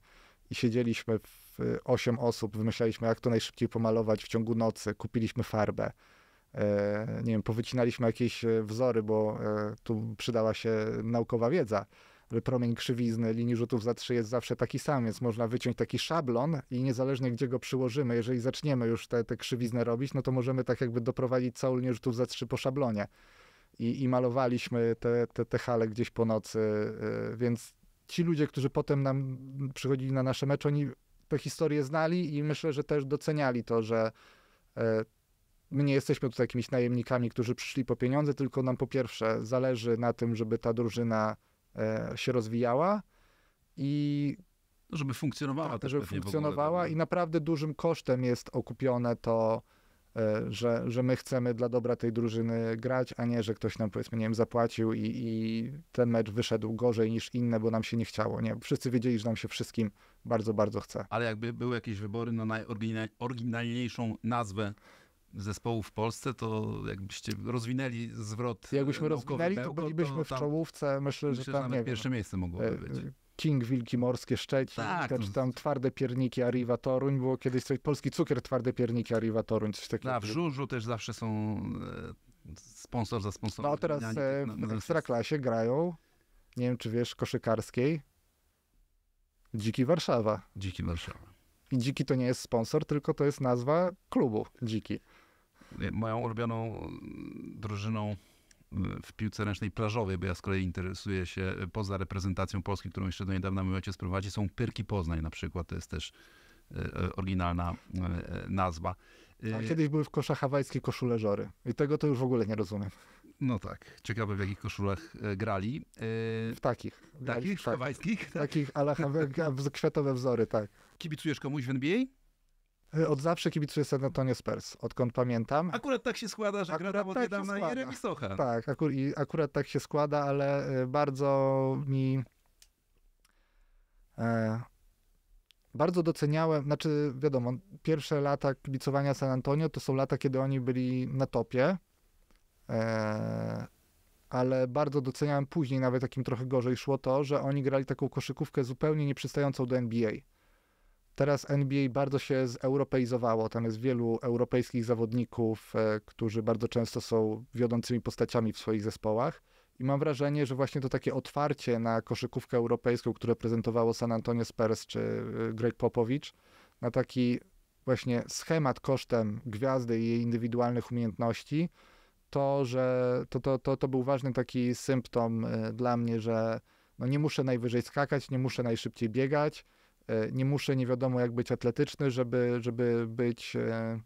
A: i siedzieliśmy w 8 osób wymyślaliśmy, jak to najszybciej pomalować w ciągu nocy. Kupiliśmy farbę. E, nie wiem, powycinaliśmy jakieś e, wzory, bo e, tu przydała się naukowa wiedza. Promień krzywizny linii rzutów za 3 jest zawsze taki sam, więc można wyciąć taki szablon i niezależnie gdzie go przyłożymy, jeżeli zaczniemy już tę krzywiznę robić, no to możemy tak jakby doprowadzić całą linię rzutów za 3 po szablonie. I, i malowaliśmy te, te, te hale gdzieś po nocy, więc ci ludzie, którzy potem nam przychodzili na nasze mecze, oni tę historię znali i myślę, że też doceniali to, że e, my nie jesteśmy tutaj jakimiś najemnikami, którzy przyszli po pieniądze, tylko nam po pierwsze zależy na tym, żeby ta drużyna e, się rozwijała i no, żeby
B: funkcjonowała.
A: Tak, żeby funkcjonowała tak, ogóle, no. i naprawdę dużym kosztem jest okupione to E, że, że my chcemy dla dobra tej drużyny grać, a nie, że ktoś nam powiedzmy, nie wiem, zapłacił i, i ten mecz wyszedł gorzej niż inne, bo nam się nie chciało. Nie, wszyscy wiedzieli, że nam się wszystkim bardzo, bardzo chce.
B: Ale jakby były jakieś wybory na najoryginalniejszą nazwę zespołu w Polsce, to jakbyście rozwinęli zwrot.
A: Jakbyśmy e, rozwinęli, to bylibyśmy w czołówce. Myślę, myślę że, tam, że nawet pierwsze miejsce mogłoby e, być. King, Wilki Morskie, Szczecin, tak. czy znaczy tam Twarde Pierniki, Arriva Toruń, było kiedyś coś, Polski Cukier, Twarde Pierniki, Arriva Toruń, coś takiego. Na tak, w
B: Żurzu też zawsze są e, sponsor za sponsorem. No teraz e, no, w no, no,
A: Ekstraklasie grają, nie wiem czy wiesz, koszykarskiej, Dziki Warszawa. Dziki Warszawa. I Dziki to nie jest sponsor, tylko to jest nazwa klubu Dziki. E, moją ulubioną mm, drużyną
B: w piłce ręcznej plażowej, bo ja z kolei interesuję się e, poza reprezentacją Polski, którą jeszcze do niedawna mój ojciec prowadzi, są Pyrki Poznań na przykład, to jest też e, e, oryginalna nazwa.
A: A kiedyś były w koszach hawajskie koszule żory. I tego to już w ogóle nie rozumiem. No
B: tak. Ciekawe w jakich koszulach grali. W takich. Takich? W tak- hawajskich?
A: Takich, ale kwiatowe wzory, tak. Kibicujesz komuś w NBA? E, od zawsze kibicuję San Antonio Spurs, odkąd pamiętam.
B: Akurat tak się składa, że gra tam tak niedawna składa. i
A: Tak, akur i akurat tak się składa, ale e, bardzo mi... E, bardzo doceniałem, znaczy wiadomo, pierwsze lata kibicowania San Antonio to są lata, kiedy oni byli na topie, e, ale bardzo doceniałem później, nawet takim trochę gorzej szło to, że oni grali taką koszykówkę zupełnie nieprzystającą do NBA. Teraz NBA bardzo się zeuropeizowało. Tam jest wielu europejskich zawodników, e, którzy bardzo często są wiodącymi postaciami w swoich zespołach. I mam wrażenie, że właśnie to takie otwarcie na koszykówkę europejską, które prezentowało San Antonio Spurs czy e, Greg Popowicz, na taki właśnie schemat kosztem gwiazdy i jej indywidualnych umiejętności, to, że to, to, to, to był ważny taki symptom e, dla mnie, że no nie muszę najwyżej skakać, nie muszę najszybciej biegać, E, nie muszę nie wiadomo jak być atletyczny, żeby, żeby być... E,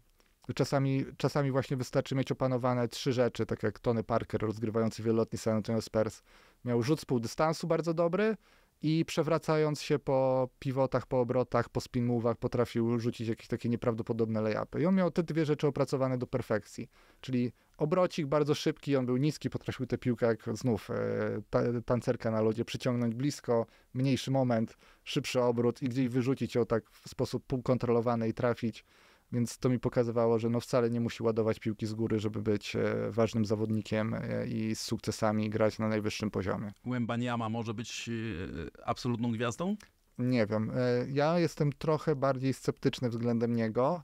A: czasami, czasami właśnie wystarczy mieć opanowane trzy rzeczy, tak jak Tony Parker, rozgrywający wieloletni San Antonio Spurs, miał rzut z dystansu bardzo dobry, i przewracając się po pivotach, po obrotach, po spin-move'ach potrafił rzucić jakieś takie nieprawdopodobne layupy. I on miał te dwie rzeczy opracowane do perfekcji, czyli obrocik bardzo szybki, on był niski, potrafił tę piłkę jak znów e, ta, tancerka na lodzie przyciągnąć blisko, mniejszy moment, szybszy obrót i gdzieś wyrzucić ją tak w sposób półkontrolowany i trafić. Więc to mi pokazywało, że no wcale nie musi ładować piłki z góry, żeby być e, ważnym zawodnikiem e, i z sukcesami grać na najwyższym poziomie.
B: Łębaniama może być e, absolutną gwiazdą?
A: Nie wiem. Ja jestem trochę bardziej sceptyczny względem niego.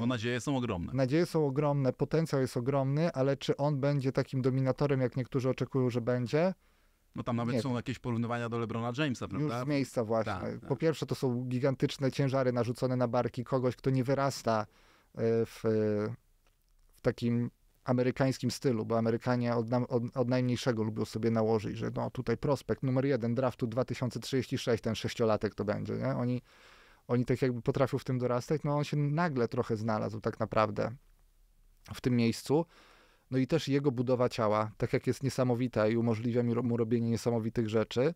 A: Bo
B: nadzieje są ogromne.
A: Nadzieje są ogromne, potencjał jest ogromny, ale czy on będzie takim dominatorem, jak niektórzy oczekują, że będzie? No tam nawet nie. są
B: jakieś porównywania do LeBrona Jamesa, prawda? Już
A: z miejsca właśnie. Tak, tak. Po pierwsze to są gigantyczne ciężary narzucone na barki kogoś, kto nie wyrasta e, w, w takim amerykańskim stylu, bo Amerykanie od, od, od, najmniejszego lubią sobie nałożyć, że no tutaj prospekt numer jeden draftu 2036, ten sześciolatek to będzie, nie? Oni, oni tak jakby potrafią w tym dorastać, no on się nagle trochę znalazł tak naprawdę w tym miejscu no i też jego budowa ciała, tak jak jest niesamowita i umożliwia mu robienie niesamowitych rzeczy,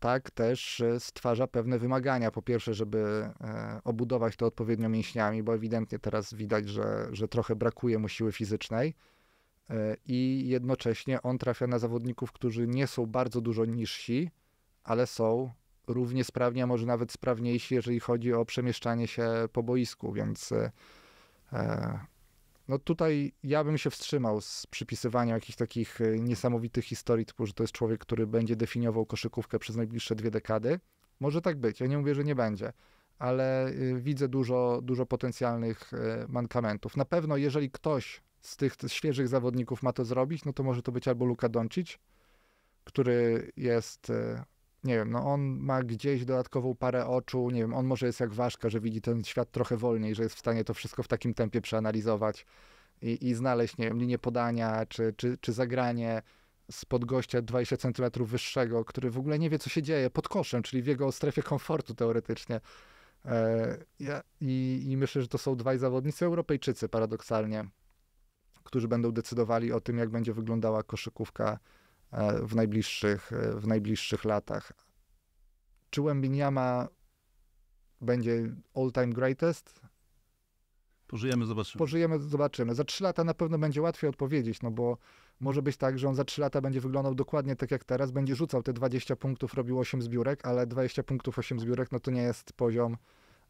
A: tak też e, stwarza pewne wymagania. Po pierwsze, żeby e, obudować to odpowiednio mięśniami, bo ewidentnie teraz widać, że, że trochę brakuje mu siły fizycznej. E, I jednocześnie on trafia na zawodników, którzy nie są bardzo dużo niżsi, ale są równie sprawni, a może nawet sprawniejsi, jeżeli chodzi o przemieszczanie się po boisku, więc no tutaj ja bym się wstrzymał z przypisywania jakichś takich e, niesamowitych historii, typu, że to jest człowiek, który będzie definiował koszykówkę przez najbliższe dwie dekady. Może tak być, ja nie mówię, że nie będzie, ale y, widzę dużo, dużo potencjalnych e, mankamentów. Na pewno, jeżeli ktoś z tych świeżych zawodników ma to zrobić, no to może to być albo Luka Doncic, który jest e, nie wiem, no on ma gdzieś dodatkową parę oczu, nie wiem, on może jest jak ważka, że widzi ten świat trochę wolniej, że jest w stanie to wszystko w takim tempie przeanalizować i, i znaleźć, nie wiem, linię podania, czy, czy, czy zagranie spod gościa 20 cm wyższego, który w ogóle nie wie, co się dzieje pod koszem, czyli w jego strefie komfortu teoretycznie. E, I, I, myślę, że to są dwaj zawodnicy Europejczycy paradoksalnie, którzy będą decydowali o tym, jak będzie wyglądała koszykówka E, w najbliższych, e, w najbliższych latach. Czy Wembiniama będzie all-time greatest? Pożyjemy, zobaczymy. Pożyjemy, zobaczymy. Za trzy lata na pewno będzie łatwiej odpowiedzieć, no bo może być tak, że on za trzy lata będzie wyglądał dokładnie tak jak teraz, będzie rzucał te 20 punktów, robił 8 zbiórek, ale 20 punktów, 8 zbiórek, no to nie jest poziom,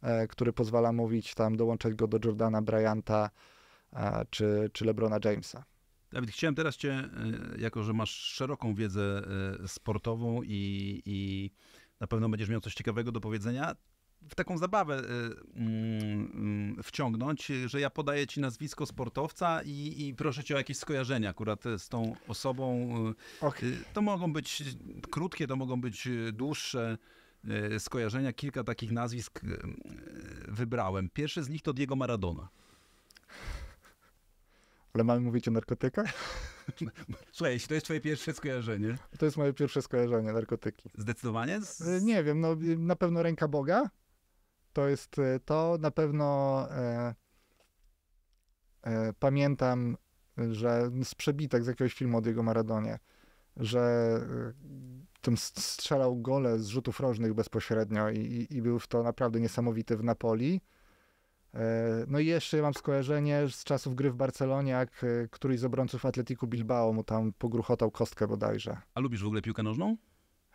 A: e, który pozwala mówić tam, dołączać go do Jordana Bryanta e, czy, czy LeBrona Jamesa.
B: Dawid, chciałem teraz Cię, e, jako że masz szeroką wiedzę e, sportową i, i na pewno będziesz miał coś ciekawego do powiedzenia, w taką zabawę e, mm, mm, wciągnąć, że ja podaję ci nazwisko sportowca i, i proszę cię o jakieś skojarzenia akurat z tą osobą. Okay. To mogą być krótkie, to mogą być dłuższe skojarzenia. Kilka takich nazwisk wybrałem. Pierwszy z nich to Diego Maradona.
A: Ale mamy mówić o narkotykach?
B: Słuchaj, jeśli to jest twoje pierwsze skojarzenie.
A: To jest moje pierwsze skojarzenie, narkotyki. Zdecydowanie? Z... E, nie wiem, no na pewno ręka Boga. To jest e, to. Na pewno e, e, pamiętam, że z przebitek z jakiegoś filmu o Diego Maradonie, że e, tym strzelał gole z rzutów rożnych bezpośrednio i, i, i był w to naprawdę niesamowity w Napoli. E, no i jeszcze mam skojarzenie z czasów gry w Barcelonie, jak e, któryś z obrońców Atletiku Bilbao mu tam pogruchotał kostkę bodajże.
B: A lubisz w ogóle piłkę nożną?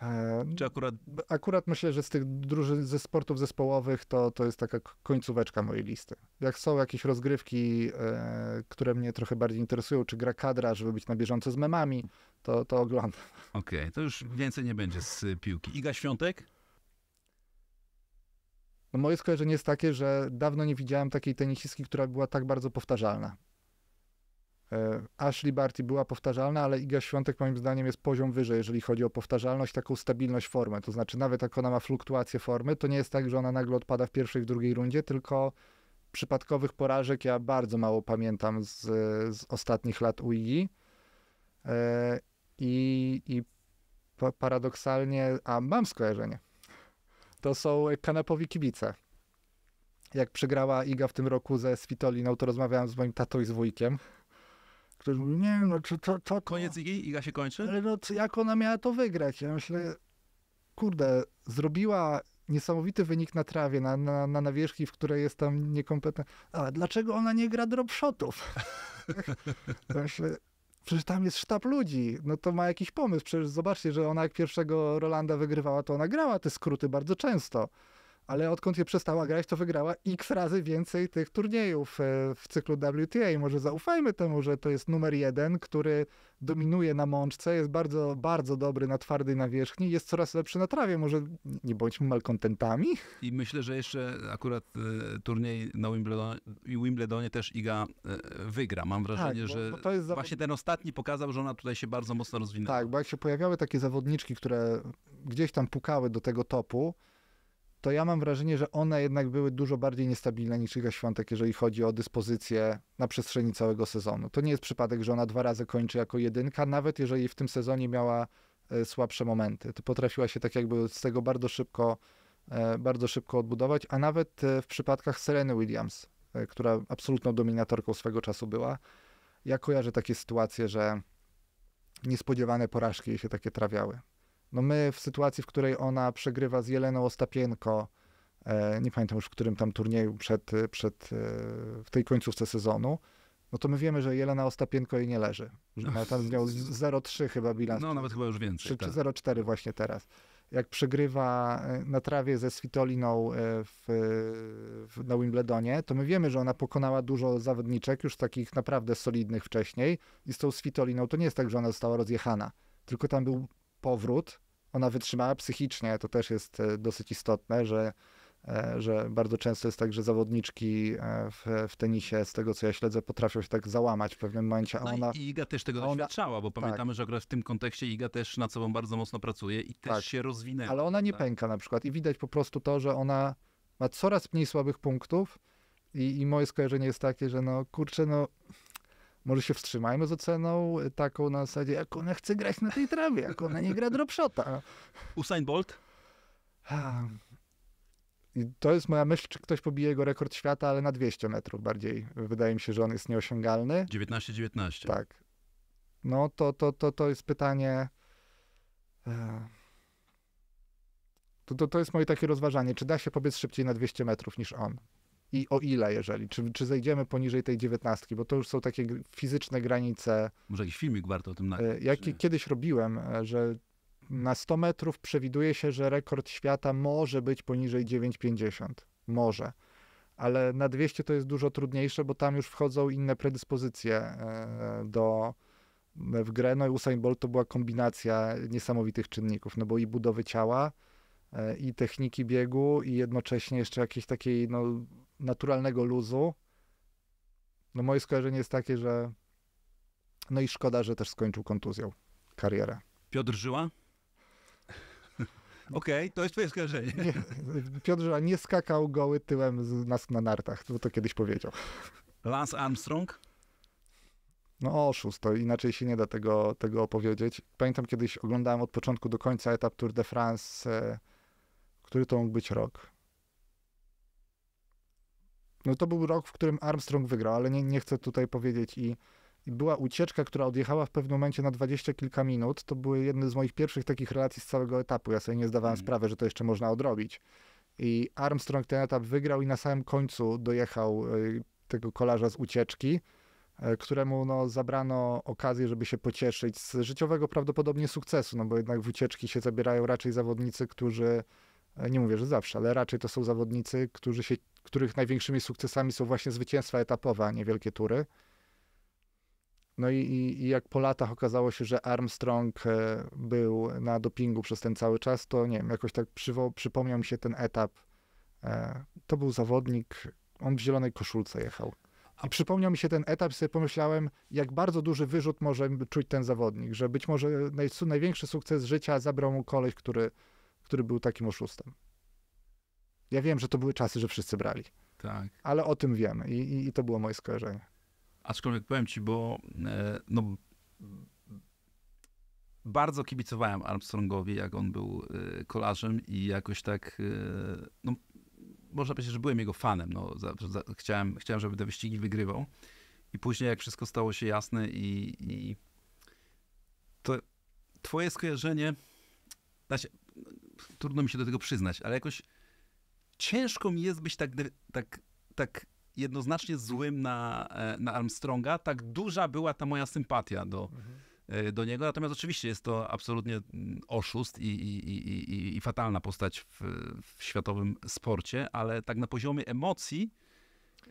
A: E, czy akurat... akurat myślę, że z tych drużyn, ze sportów zespołowych to, to jest taka końcóweczka mojej listy. Jak są jakieś rozgrywki, e, które mnie trochę bardziej interesują, czy gra kadra, żeby być na bieżąco z memami, to, to oglądam.
B: Okej, okay, to już więcej nie będzie z piłki. Iga Świątek?
A: moje skojarzenie jest takie, że dawno nie widziałem takiej tenisistki, która była tak bardzo powtarzalna. E, Ashley Barty była powtarzalna, ale Iga Świątek moim zdaniem jest poziom wyżej, jeżeli chodzi o powtarzalność, taką stabilność formy. To znaczy nawet jak ona ma fluktuację formy, to nie jest tak, że ona nagle odpada w pierwszej, w drugiej rundzie, tylko przypadkowych porażek ja bardzo mało pamiętam z, z ostatnich lat u Igi. E, I, I paradoksalnie, a mam skojarzenie, to są kanapowi kibice. Jak przegrała Iga w tym roku ze Svitoliną, no to rozmawiałem z moim tatą i z wujkiem. Ktoś mówił, nie no, czy co, Koniec Igi? Iga się kończy? Ale no, jak ona miała to wygrać? Ja myślę, kurde, zrobiła niesamowity wynik na trawie, na, na, na nawierzchni, w której jest tam niekompetentna. A dlaczego ona nie gra dropshotów? myślę, przecież tam jest sztab ludzi, no to ma jakiś pomysł. Przecież zobaczcie, że ona jak pierwszego Rolanda wygrywała, to ona grała te skróty bardzo często ale odkąd je przestała grać, to wygrała x razy więcej tych turniejów e, w cyklu WTA. Może zaufajmy temu, że to jest numer jeden, który dominuje na mączce, jest bardzo, bardzo dobry na twardej nawierzchni, jest coraz lepszy na trawie. Może nie bądźmy malkontentami?
B: I myślę, że jeszcze akurat e, turniej na Wimbledonie też Iga e, wygra. Mam tak, wrażenie, tak, bo, bo że zawod... właśnie ten ostatni pokazał, że ona tutaj się bardzo mocno rozwinęła.
A: Tak, bo jak się pojawiały takie zawodniczki, które gdzieś tam pukały do tego topu, to ja mam wrażenie, że one jednak były dużo bardziej niestabilne niż Iga Świątek, jeżeli chodzi o dyspozycję na przestrzeni całego sezonu. To nie jest przypadek, że ona dwa razy kończy jako jedynka, nawet jeżeli w tym sezonie miała e, słabsze momenty. To potrafiła się tak jakby z tego bardzo szybko, e, bardzo szybko odbudować, a nawet e, w przypadkach Sereny Williams, która absolutną dominatorką swego czasu była, ja kojarzę takie sytuacje, że niespodziewane porażki jej się takie trawiały no my w sytuacji, w której ona przegrywa z Jeleną Ostapienko, e, nie pamiętam już w którym tam turnieju przed, e, przed e, w tej końcówce sezonu, no to my wiemy, że Jelena Ostapienko jej nie leży. No, tam miał 0,3 chyba bilans. No nawet chyba już więcej. Czy, 0,4 tak. właśnie teraz. Jak przegrywa na trawie ze Svitoliną w, w, na Wimbledonie, to my wiemy, że ona pokonała dużo zawodniczek, już takich naprawdę solidnych wcześniej. I z tą Svitoliną to nie jest tak, że ona została rozjechana, tylko tam był powrót, ona wytrzymała psychicznie, to też jest e, dosyć istotne, że, e, że bardzo często jest tak, że zawodniczki e, w, w tenisie, z tego co ja śledzę, potrafią się tak załamać w pewnym momencie. A no ona, i Iga też tego ona,
B: doświadczała, bo tak. pamiętamy, tak. że akurat w tym kontekście Iga też nad sobą bardzo mocno pracuje i też tak. się rozwinęła. Ale ona nie tak.
A: pęka na przykład i widać po prostu to, że ona ma coraz mniej słabych punktów i, i moje skojarzenie jest takie, że no kurczę, no może się wstrzymajmy z oceną y, taką na zasadzie, jak ona chce grać na tej trawie, jak ona nie gra dropshota. Usain Bolt? I to jest moja myśl, czy ktoś pobije jego rekord świata, ale na 200 metrów bardziej. Wydaje mi się, że on jest nieosiągalny.
B: 19-19. Tak.
A: No to, to, to, to jest pytanie. E, to, to, to jest moje takie rozważanie. Czy da się pobiec szybciej na 200 metrów niż on? i o ile, jeżeli, czy, czy zejdziemy poniżej tej dziewiętnastki, bo to już są takie fizyczne granice.
B: Może jakiś filmik warto o tym
A: nagrać. E, ja czy... kiedyś robiłem, e, że na 100 metrów przewiduje się, że rekord świata może być poniżej 9,50. Może. Ale na 200 to jest dużo trudniejsze, bo tam już wchodzą inne predyspozycje e, do, w grę. No i Usain Bolt to była kombinacja niesamowitych czynników, no bo i budowy ciała, i techniki biegu, i jednocześnie jeszcze jakiejś takiej no, naturalnego luzu. No moje skojarzenie jest takie, że no i szkoda, że też skończył kontuzją karierę.
B: Piotr Żyła? Okej, okay, to jest twoje skojarzenie. Nie,
A: Piotr Żyła nie skakał goły tyłem z nas na nartach, bo to kiedyś powiedział.
B: Lance Armstrong?
A: No oszust, to inaczej się nie da tego, tego opowiedzieć. Pamiętam kiedyś oglądałem od początku do końca etap Tour de France, e, który to mógł być rok. No to był rok, w którym Armstrong wygrał, ale nie, nie chcę tutaj powiedzieć i, i była ucieczka, która odjechała w pewnym momencie na dwadzieścia kilka minut. To były jedne z moich pierwszych takich relacji z całego etapu. Ja sobie nie zdawałem mm. sprawy, że to jeszcze można odrobić. I Armstrong ten etap wygrał i na samym końcu dojechał e, tego kolarza z ucieczki, e, któremu no, zabrano okazję, żeby się pocieszyć z życiowego prawdopodobnie sukcesu, no bo jednak w ucieczki się zabierają raczej zawodnicy, którzy E, nie mówię, że zawsze, ale raczej to są zawodnicy, którzy się, których największymi sukcesami są właśnie zwycięstwa etapowe, a nie wielkie tury. No i, i, jak po latach okazało się, że Armstrong e, był na dopingu przez ten cały czas, to nie wiem, jakoś tak przywo- przypomniał mi się ten etap. E, to był zawodnik, on w zielonej koszulce jechał. A przypomniał mi się ten etap, sobie pomyślałem, jak bardzo duży wyrzut może czuć ten zawodnik, że być może największy sukces życia zabrał mu koleś, który który był takim oszustem. Ja wiem, że to były czasy, że wszyscy brali. Tak. Ale o tym wiemy i, i, i to było moje skojarzenie.
B: Aczkolwiek powiem ci, bo e, no, bardzo kibicowałem Armstrongowi, jak on był e, kolarzem i jakoś tak, e, no, można powiedzieć, że byłem jego fanem. No, za, za, chciałem, chciałem, żeby te wyścigi wygrywał. I później, jak wszystko stało się jasne i, i to twoje skojarzenie, znaczy, trudno mi się do tego przyznać, ale jakoś ciężko mi jest być tak, tak, tak jednoznacznie złym na, e, na Armstronga. Tak duża była ta moja sympatia do, mhm. E, do niego. Natomiast oczywiście jest to absolutnie mm, oszust i, i, i, i fatalna postać w, w światowym sporcie, ale tak na poziomie emocji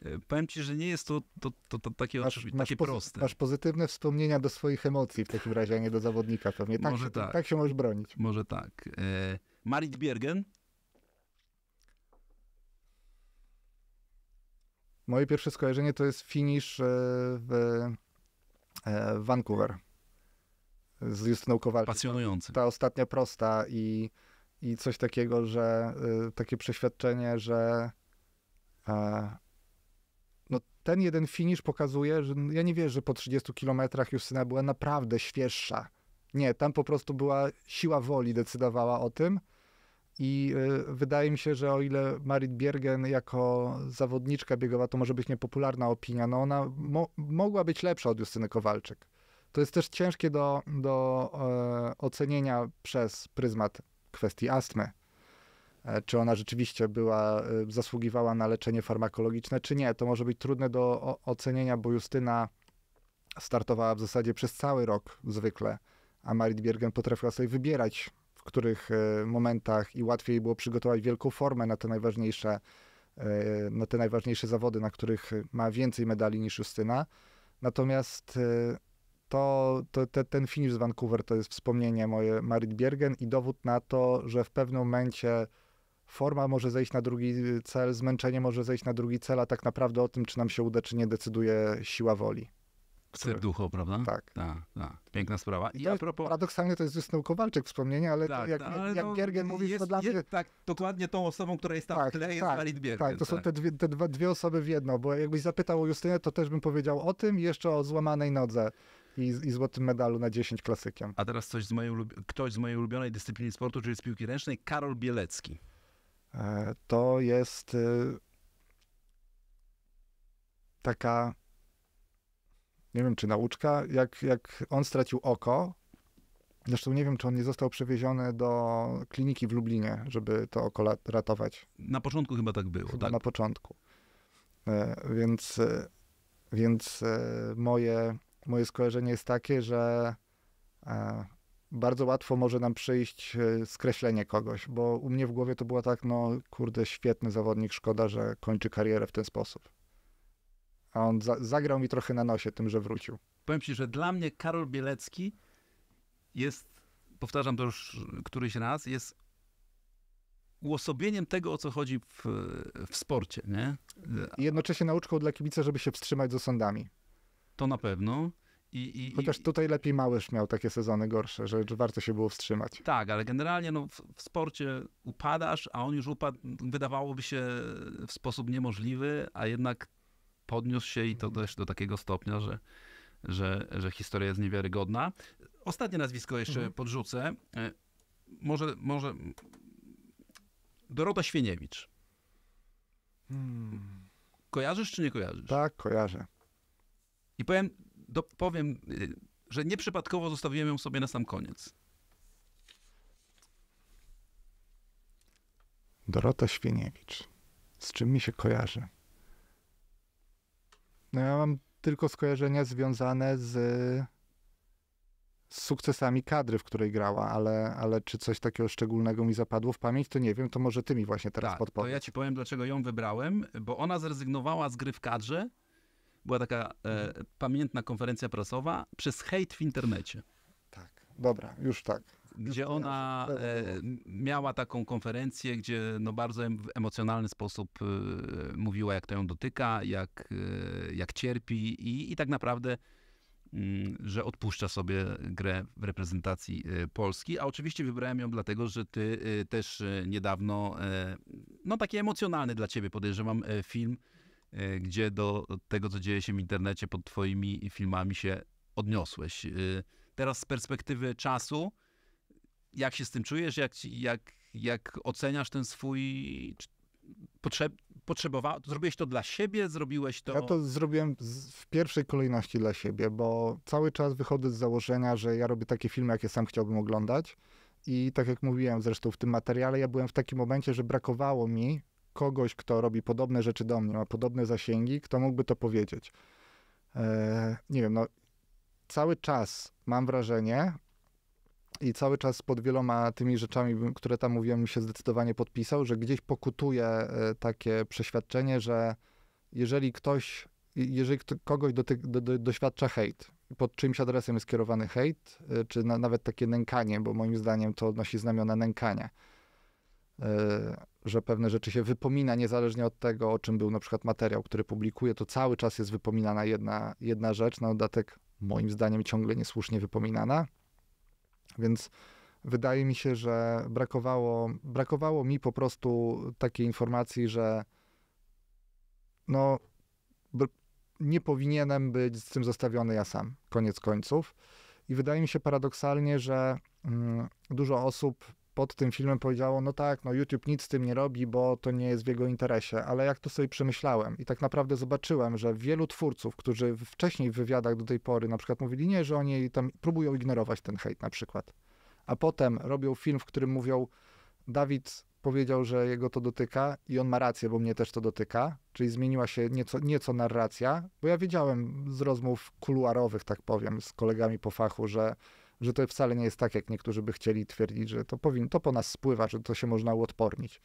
B: E, powiem ci, że nie jest to, to, to, to takie, masz, takie masz proste.
A: Masz pozytywne wspomnienia do swoich emocji w takim razie, a nie do zawodnika pewnie. Tak, Może tak. tak się możesz bronić. Może tak.
B: E, Marit Biergen?
A: Moje pierwsze skojarzenie to jest finish e, w, w e, Vancouver z Justyną Kowalczyk. Pasjonujący. Ta ostatnia prosta i, i coś takiego, że takie przeświadczenie, że ten jeden finisz pokazuje, że ja nie wierzę, że po 30 kilometrach Justyna była naprawdę świeższa. Nie, tam po prostu była siła woli decydowała o tym. I e, wydaje mi się, że o ile Marit Biergen jako zawodniczka biegowa to może być niepopularna opinia, no ona mo mogła być lepsza od Justyny Kowalczyk. To jest też ciężkie do, do e, ocenienia przez pryzmat kwestii astmy. E, czy ona rzeczywiście była, e, zasługiwała na leczenie farmakologiczne, czy nie. To może być trudne do ocenienia, bo Justyna startowała w zasadzie przez cały rok zwykle, a Marit Biergen potrafiła sobie wybierać, w których e, momentach i łatwiej było przygotować wielką formę na te najważniejsze, na te najważniejsze zawody, na których ma więcej medali niż Justyna. Natomiast to, to te, ten finisz z Vancouver to jest wspomnienie moje Marit Biergen i dowód na to, że w pewnym momencie forma może zejść na drugi y, cel, zmęczenie może zejść na drugi cel, a tak naprawdę o tym, czy nam się uda, czy nie, decyduje siła woli.
B: Serducho, prawda? Tak. Ta, ta. Piękna sprawa.
A: I, I to a propos... Paradoksalnie to jest Justyna Kowalczyk wspomnienie, ale tak, jak, ale jak no, mówi, to dla mnie... Jest, tak,
B: dokładnie tą osobą, która jest tam tak, w tle, jest tak, Walid Biergen. Tak, to są tak. te,
A: dwie, te dwa, dwie osoby w jedno, bo jakbyś zapytał o Justynę, to też bym powiedział o tym i jeszcze o złamanej nodze. I, i, złotym medalu na 10 klasykiem.
B: A teraz coś z mojej, ktoś z mojej ulubionej dyscypliny sportu, czyli z piłki ręcznej, Karol Bielecki.
A: E, to jest y, taka, nie wiem czy nauczka, jak, jak on stracił oko, Zresztą nie wiem, czy on nie został przewieziony do kliniki w Lublinie, żeby to oko ratować. Na początku chyba tak było, chyba tak? Na początku. E, więc, e, więc moje, moje skojarzenie jest takie, że bardzo łatwo może nam przyjść e, skreślenie kogoś, bo u mnie w głowie to było tak, no kurde, świetny zawodnik, szkoda, że kończy karierę w ten sposób. A on za zagrał mi trochę na nosie tym, że wrócił.
B: Powiem ci, że dla mnie Karol Bielecki jest, powtarzam to już któryś raz, jest uosobieniem tego, o co chodzi w, w sporcie, nie?
A: I jednocześnie nauczką dla kibica, żeby się wstrzymać z osądami. To na pewno.
B: I, i, Chociaż
A: tutaj lepiej Małysz miał takie sezony gorsze, że, warto się było wstrzymać.
B: Tak, ale generalnie no, w, w, sporcie upadasz, a on już upadł, wydawałoby się w sposób niemożliwy, a jednak podniósł się i to też do takiego stopnia, że, że, że historia jest niewiarygodna. Ostatnie nazwisko jeszcze mhm. podrzucę. E, może, może Dorota Świeniewicz. Hmm. Kojarzysz czy nie kojarzysz? Tak, kojarzę. I powiem, dopowiem, y, że nieprzypadkowo zostawiłem ją sobie na sam koniec.
A: Dorota Świeniewicz. Z czym mi się kojarzy? No ja mam tylko skojarzenia związane z, z, sukcesami kadry, w której grała, ale, ale czy coś takiego szczególnego mi zapadło w pamięć, to nie wiem, to może ty mi właśnie teraz tak, podpowiedz.
B: To ja ci powiem, dlaczego ją wybrałem, bo ona zrezygnowała z gry w kadrze, była taka e, mhm. pamiętna konferencja prasowa przez hejt w internecie.
A: Tak, dobra, już tak.
B: Gdzie ona e, miała taką konferencję, gdzie no bardzo em, w emocjonalny sposób e, mówiła, jak to ją dotyka, jak, e, jak cierpi i, i tak naprawdę mm, że odpuszcza sobie grę w reprezentacji e, Polski, a oczywiście wybrałem ją dlatego, że ty e, też niedawno, no taki emocjonalny dla ciebie podejrzewam film Y, gdzie do tego, co dzieje się w internecie pod Twoimi filmami się odniosłeś. Y, teraz z perspektywy czasu, jak się z tym czujesz, jak, jak, jak oceniasz ten swój. Potrzeb, potrzebowa... Zrobiłeś to dla siebie, zrobiłeś to. Ja to
A: zrobiłem w pierwszej kolejności dla siebie, bo cały czas wychodzę z założenia, że ja robię takie filmy, jakie sam chciałbym oglądać. I tak jak mówiłem zresztą w tym materiale, ja byłem w takim momencie, że brakowało mi kogoś, kto robi podobne rzeczy do mnie, ma podobne zasięgi, kto mógłby to powiedzieć. E, nie wiem, no cały czas mam wrażenie i cały czas pod wieloma tymi rzeczami, które tam mówiłem, mi się zdecydowanie podpisał, że gdzieś pokutuje e, takie przeświadczenie, że jeżeli ktoś, jeżeli kogoś do, do, do, doświadcza hejt, pod czymś adresem jest kierowany hejt, e, czy na, nawet takie nękanie, bo moim zdaniem to nosi znamiona nękania że pewne rzeczy się wypomina niezależnie od tego, o czym był na przykład materiał, który publikuje, to cały czas jest wypominana jedna, jedna rzecz, na dodatek moim zdaniem ciągle niesłusznie wypominana. Więc wydaje mi się, że brakowało, brakowało mi po prostu takiej informacji, że no, nie powinienem być z tym zostawiony ja sam, koniec końców. I wydaje mi się paradoksalnie, że mm, dużo osób pod tym filmem powiedziało, no tak, no YouTube nic z tym nie robi, bo to nie jest w jego interesie, ale jak to sobie przemyślałem i tak naprawdę zobaczyłem, że wielu twórców, którzy wcześniej w wywiadach do tej pory na przykład mówili nie, że oni tam próbują ignorować ten hejt na przykład, a potem robią film, w którym mówią, Dawid powiedział, że jego to dotyka i on ma rację, bo mnie też to dotyka, czyli zmieniła się nieco, nieco narracja, bo ja wiedziałem z rozmów kuluarowych, tak powiem, z kolegami po fachu, że że to wcale nie jest tak, jak niektórzy by chcieli twierdzić, że to, powin, to po nas spływa, że to się można uodpornić.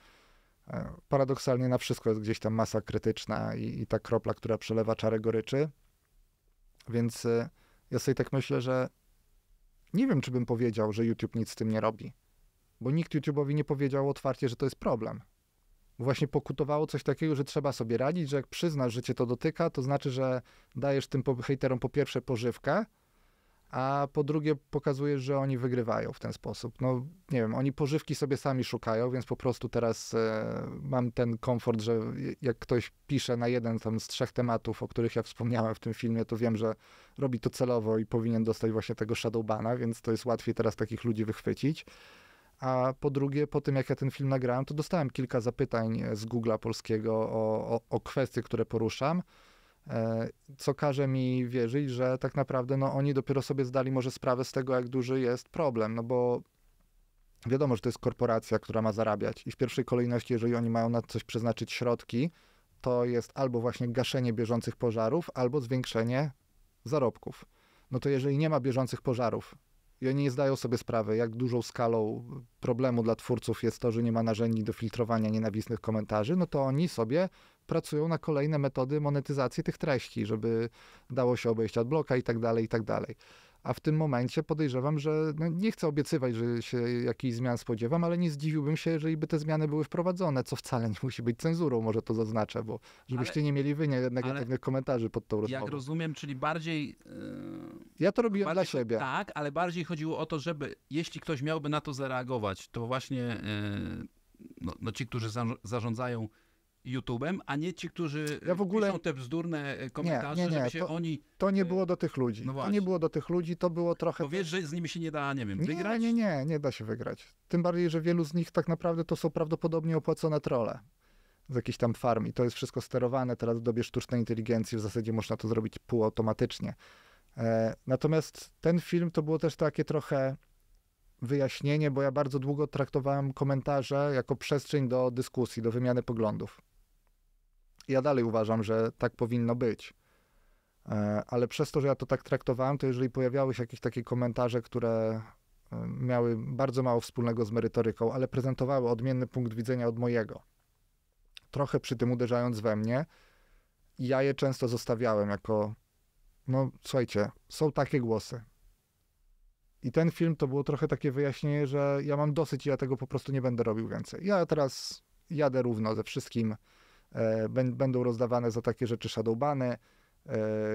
A: E, paradoksalnie na wszystko jest gdzieś tam masa krytyczna i, i ta kropla, która przelewa czarę goryczy. Więc e, ja sobie tak myślę, że nie wiem, czy bym powiedział, że YouTube nic z tym nie robi. Bo nikt YouTube'owi nie powiedział otwarcie, że to jest problem. Właśnie pokutowało coś takiego, że trzeba sobie radzić, że jak przyznasz, że cię to dotyka, to znaczy, że dajesz tym hejterom po pierwsze pożywkę, a po drugie pokazuje, że oni wygrywają w ten sposób. No nie wiem, oni pożywki sobie sami szukają, więc po prostu teraz e, mam ten komfort, że jak ktoś pisze na jeden tam z trzech tematów, o których ja wspomniałem w tym filmie, to wiem, że robi to celowo i powinien dostać właśnie tego shadowbana, więc to jest łatwiej teraz takich ludzi wychwycić. A po drugie, po tym jak ja ten film nagrałem, to dostałem kilka zapytań e, z Google'a polskiego o, o, o kwestie, które poruszam E, co każe mi wierzyć, że tak naprawdę no, oni dopiero sobie zdali może sprawę z tego, jak duży jest problem, no bo wiadomo, że to jest korporacja, która ma zarabiać i w pierwszej kolejności, jeżeli oni mają na coś przeznaczyć środki, to jest albo właśnie gaszenie bieżących pożarów, albo zwiększenie zarobków. No to jeżeli nie ma bieżących pożarów, i oni nie zdają sobie sprawy, jak dużą skalą problemu dla twórców jest to, że nie ma narzędzi do filtrowania nienawistnych komentarzy, no to oni sobie pracują na kolejne metody monetyzacji tych treści, żeby dało się obejść bloka i tak dalej, i tak dalej a w tym momencie podejrzewam, że no nie chcę obiecywać, że się jakichś zmian spodziewam, ale nie zdziwiłbym się, jeżeli by te zmiany były wprowadzone, co wcale nie musi być cenzurą, może to zaznaczę, bo żebyście ale, nie mieli wy negatywnych komentarzy pod tą rozmową. Jak
B: rozumiem, czyli bardziej... Yy,
A: ja to robiłem bardziej, dla siebie.
B: Tak, ale bardziej chodziło o to, żeby, jeśli ktoś miałby na to zareagować, to właśnie yy, no, no, ci, którzy zarządzają YouTube'em, a nie ci, którzy ja w ogóle... piszą te bzdurne e, komentarze, nie, nie, nie. żeby się to,
A: oni... To nie e, było do tych ludzi. No to nie było do tych ludzi, to było trochę... Bo wiesz, że z nimi się nie da, nie wiem, wygrać? Nie, nie, nie da się wygrać. Tym bardziej, że wielu z nich tak naprawdę to są prawdopodobnie opłacone trolle z jakiejś tam farmi. To jest wszystko sterowane teraz w dobie sztucznej inteligencji, w zasadzie można to zrobić półautomatycznie. E, natomiast ten film to było też takie trochę wyjaśnienie, bo ja bardzo długo traktowałem komentarze jako przestrzeń do dyskusji, do wymiany poglądów ja dalej uważam, że tak powinno być. E, ale przez to, że ja to tak traktowałem, to jeżeli pojawiały się jakieś takie komentarze, które e, miały bardzo mało wspólnego z merytoryką, ale prezentowały odmienny punkt widzenia od mojego, trochę przy tym uderzając we mnie, ja je często zostawiałem jako, no słuchajcie, są takie głosy. I ten film to było trochę takie wyjaśnienie, że ja mam dosyć i ja tego po prostu nie będę robił więcej. Ja teraz jadę równo ze wszystkim. E, będą rozdawane za takie rzeczy shadowbane.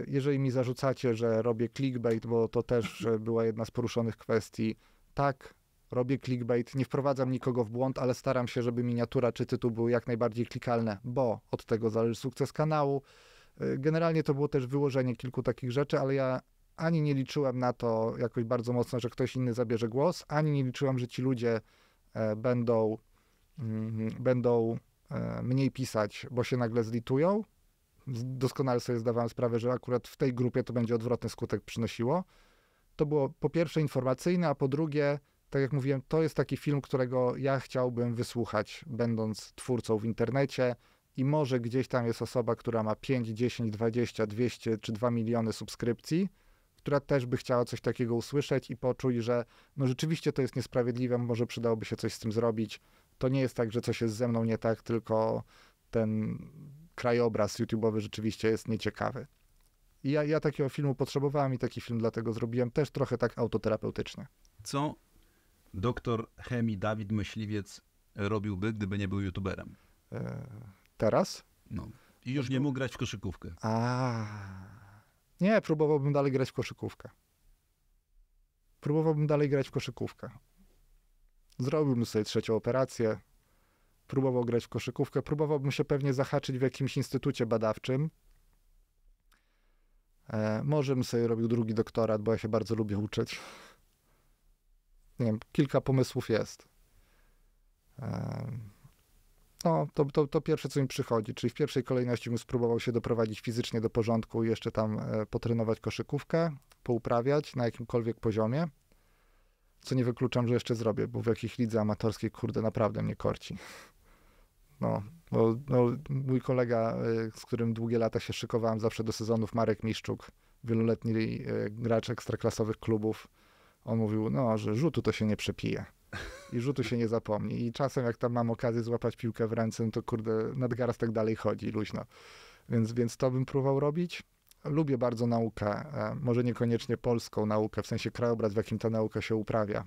A: Jeżeli mi zarzucacie, że robię clickbait, bo to też e, była jedna z poruszonych kwestii, tak, robię clickbait, nie wprowadzam nikogo w błąd, ale staram się, żeby miniatura czy tytuł były jak najbardziej klikalne, bo od tego zależy sukces kanału. E, generalnie to było też wyłożenie kilku takich rzeczy, ale ja ani nie liczyłem na to jakoś bardzo mocno, że ktoś inny zabierze głos, ani nie liczyłem, że ci ludzie będą, mm, będą E, mniej pisać, bo się nagle zlitują. Doskonale sobie zdawałem sprawę, że akurat w tej grupie to będzie odwrotny skutek przynosiło. To było po pierwsze informacyjne, a po drugie, tak jak mówiłem, to jest taki film, którego ja chciałbym wysłuchać, będąc twórcą w internecie. I może gdzieś tam jest osoba, która ma 5, 10, 20, 200 czy 2 miliony subskrypcji, która też by chciała coś takiego usłyszeć i poczuć, że no rzeczywiście to jest niesprawiedliwe, może przydałoby się coś z tym zrobić, to nie jest tak, że coś jest ze mną nie tak, tylko ten krajobraz YouTube'owy rzeczywiście jest nieciekawy. I ja, ja takiego filmu potrzebowałem i taki film dlatego zrobiłem też trochę tak autoterapeutycznie.
B: Co doktor chemii Dawid Myśliwiec robiłby, gdyby nie był
A: YouTuberem? E, teraz? No. I już nie mógł grać w koszykówkę. A. Nie, próbowałbym dalej grać w koszykówkę. Próbowałbym dalej grać w koszykówkę. Zrobiłbym sobie trzecią operację, próbował grać w koszykówkę, próbowałbym się pewnie zahaczyć w jakimś instytucie badawczym. E, może bym sobie robił drugi doktorat, bo ja się bardzo lubię uczyć. Nie wiem, kilka pomysłów jest. E, no, to, to, to pierwsze, co mi przychodzi, czyli w pierwszej kolejności bym spróbował się doprowadzić fizycznie do porządku i jeszcze tam e, potrenować koszykówkę, pouprawiać na jakimkolwiek poziomie. Co nie wykluczam, że jeszcze zrobię, bo w jakiejś lidze amatorskiej, kurde, naprawdę mnie korci. No, bo, no, mój kolega, y, z którym długie lata się szykowałem zawsze do sezonów, Marek Miszczuk, wieloletni y, gracz ekstraklasowych klubów, on mówił, no, że rzutu to się nie przepije. I rzutu się nie zapomni. I czasem, jak tam mam okazję złapać piłkę w ręce, no to kurde, nadgarstek dalej chodzi luźno. Więc, więc to bym próbował robić lubię bardzo naukę, e, może niekoniecznie polską naukę, w sensie krajobraz, w jakim ta nauka się uprawia,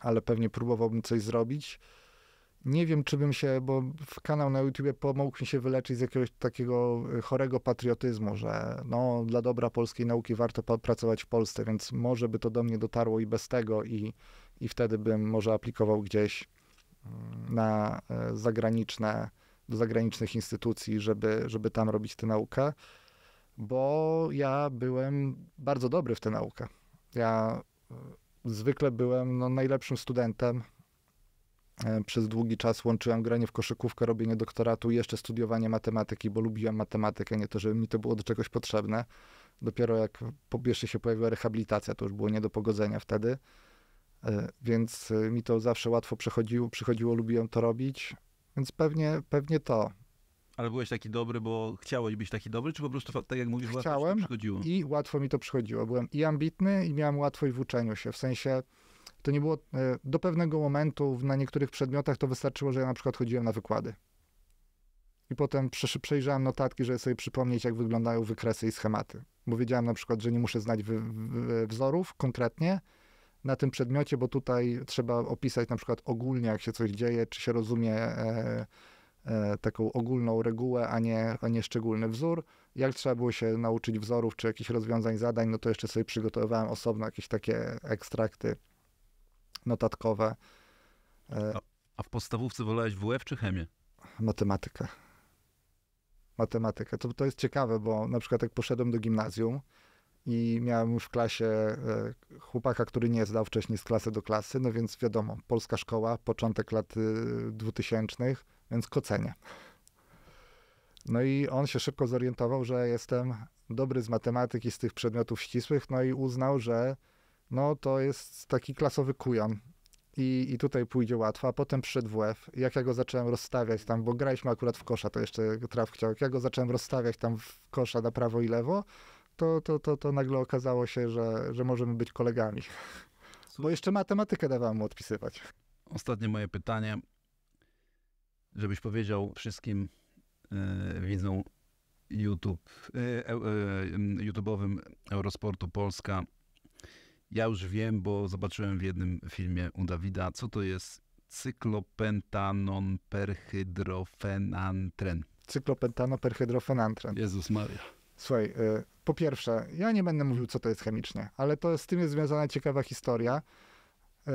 A: ale pewnie próbowałbym coś zrobić. Nie wiem, czy bym się, bo w kanał na YouTube pomógł mi się wyleczyć z jakiegoś takiego e, chorego patriotyzmu, że no, dla dobra polskiej nauki warto pracować w Polsce, więc może by to do mnie dotarło i bez tego, i, i wtedy bym może aplikował gdzieś mm, na e, zagraniczne, do zagranicznych instytucji, żeby, żeby tam robić tę naukę bo ja byłem bardzo dobry w tę naukę. Ja e, zwykle byłem no, najlepszym studentem. E, przez długi czas łączyłem granie w koszykówkę, robienie doktoratu i jeszcze studiowanie matematyki, bo lubiłem matematykę, nie to, żeby mi to było do czegoś potrzebne. Dopiero jak po pierwsze się pojawiła rehabilitacja, to już było nie do pogodzenia wtedy, e, więc mi to zawsze łatwo przychodziło, lubiłem to robić, więc pewnie, pewnie to.
B: Ale byłeś taki dobry, bo chciałeś być taki dobry, czy po prostu tak jak mówisz, Chciałem łatwo ci to przychodziło?
A: i łatwo mi to przychodziło. Byłem i ambitny i miałem łatwość w uczeniu się, w sensie to nie było, e, do pewnego momentu na niektórych przedmiotach to wystarczyło, że ja na przykład chodziłem na wykłady. I potem przejrzałem notatki, żeby sobie przypomnieć, jak wyglądają wykresy i schematy. Bo wiedziałem na przykład, że nie muszę znać wzorów konkretnie na tym przedmiocie, bo tutaj trzeba opisać na przykład ogólnie, jak się coś dzieje, czy się rozumie e, E, taką ogólną regułę, a nie, a nie szczególny wzór. Jak trzeba było się nauczyć wzorów czy jakichś rozwiązań zadań, no to jeszcze sobie przygotowywałem osobno jakieś takie ekstrakty notatkowe. E, a, a w podstawówce wolałeś WF czy chemię? Matematykę. Matematykę. To, to jest ciekawe, bo na przykład jak poszedłem do gimnazjum, i miałem już w klasie e, chłopaka, który nie zdał wcześniej z klasy do klasy, no więc wiadomo, polska szkoła, początek lat y, dwutysięcznych, więc kocenie. No i on się szybko zorientował, że jestem dobry z matematyki, z tych przedmiotów ścisłych, no i uznał, że no to jest taki klasowy kujon i, i tutaj pójdzie łatwo, a potem przyszedł WF, jak ja go zacząłem rozstawiać tam, bo graliśmy akurat w kosza, to jeszcze traf chciał, jak ja go zacząłem rozstawiać tam w kosza na prawo i lewo, to, to, to, to nagle okazało się, że, że możemy być kolegami. Bo jeszcze matematykę dawałem mu odpisywać.
B: Ostatnie moje pytanie, żebyś powiedział wszystkim yy, widzom YouTube, yy, yy, YouTube'owym Eurosportu Polska. Ja już wiem, bo zobaczyłem w jednym filmie u Dawida, co to jest cyklopentanon
A: perhydrofenantren. Cyklopentano perhydrofenantren. Jezus Maria. Słuchaj, y, po pierwsze, ja nie będę mówił, co to jest chemicznie, ale to z tym jest związana ciekawa historia. Y,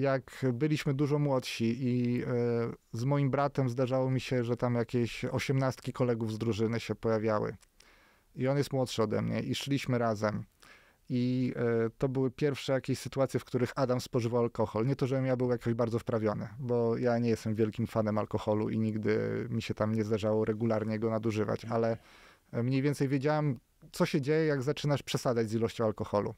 A: jak byliśmy dużo młodsi i y, z moim bratem zdarzało mi się, że tam jakieś osiemnastki kolegów z drużyny się pojawiały. I on jest młodszy ode mnie i szliśmy razem. I to były pierwsze jakieś sytuacje, w których Adam spożywał alkohol. Nie to, żebym ja był jakoś bardzo wprawiony, bo ja nie jestem wielkim fanem alkoholu i nigdy mi się tam nie zdarzało regularnie go nadużywać, ale E, mniej więcej wiedziałem, co się dzieje, jak zaczynasz przesadać z ilością alkoholu.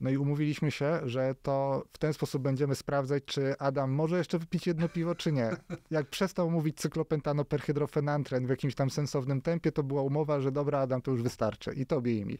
A: No i umówiliśmy się, że to w ten sposób będziemy sprawdzać, czy Adam może jeszcze wypić jedno piwo, czy nie. Jak przestał mówić cyklopentanoperhydrofenantren w jakimś tam sensownym tempie, to była umowa, że dobra, Adam, to już wystarczy. I tobie i mi.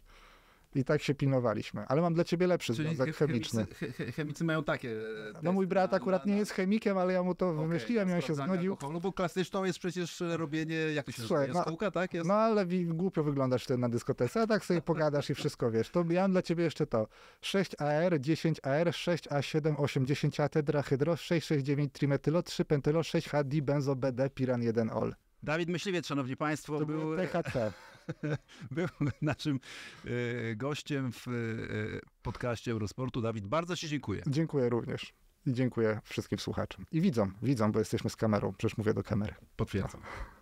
A: I tak się pilnowaliśmy. Ale mam dla ciebie lepszy Czyli związek chemiczny. Chemicy, chemicy mają takie. Testy, no mój brat akurat na... nie jest chemikiem, ale ja mu to okay, wymyśliłem i on się zgodził. No bo klasyczną jest przecież e, robienie, jak to się Słuchaj, no, tak? Jest... No ale głupio wyglądasz wtedy na dyskotece, a tak sobie pogadasz i wszystko wiesz. To ja mam dla ciebie jeszcze to. 6AR, 10AR, 6A7, 80A, tetrahydro, 669 trimetylo, 3 pentylo, 6 hd benzo, BD, piran 1 ol.
B: Dawid Myśliwiec, szanowni państwo, to był... THC. był naszym e, gościem w e, podcaście Eurosportu. Dawid, bardzo ci dziękuję.
A: Dziękuję również. I dziękuję wszystkim słuchaczom. I widzą, widzom, bo jesteśmy z kamerą. Przecież mówię do kamery. Potwierdzam.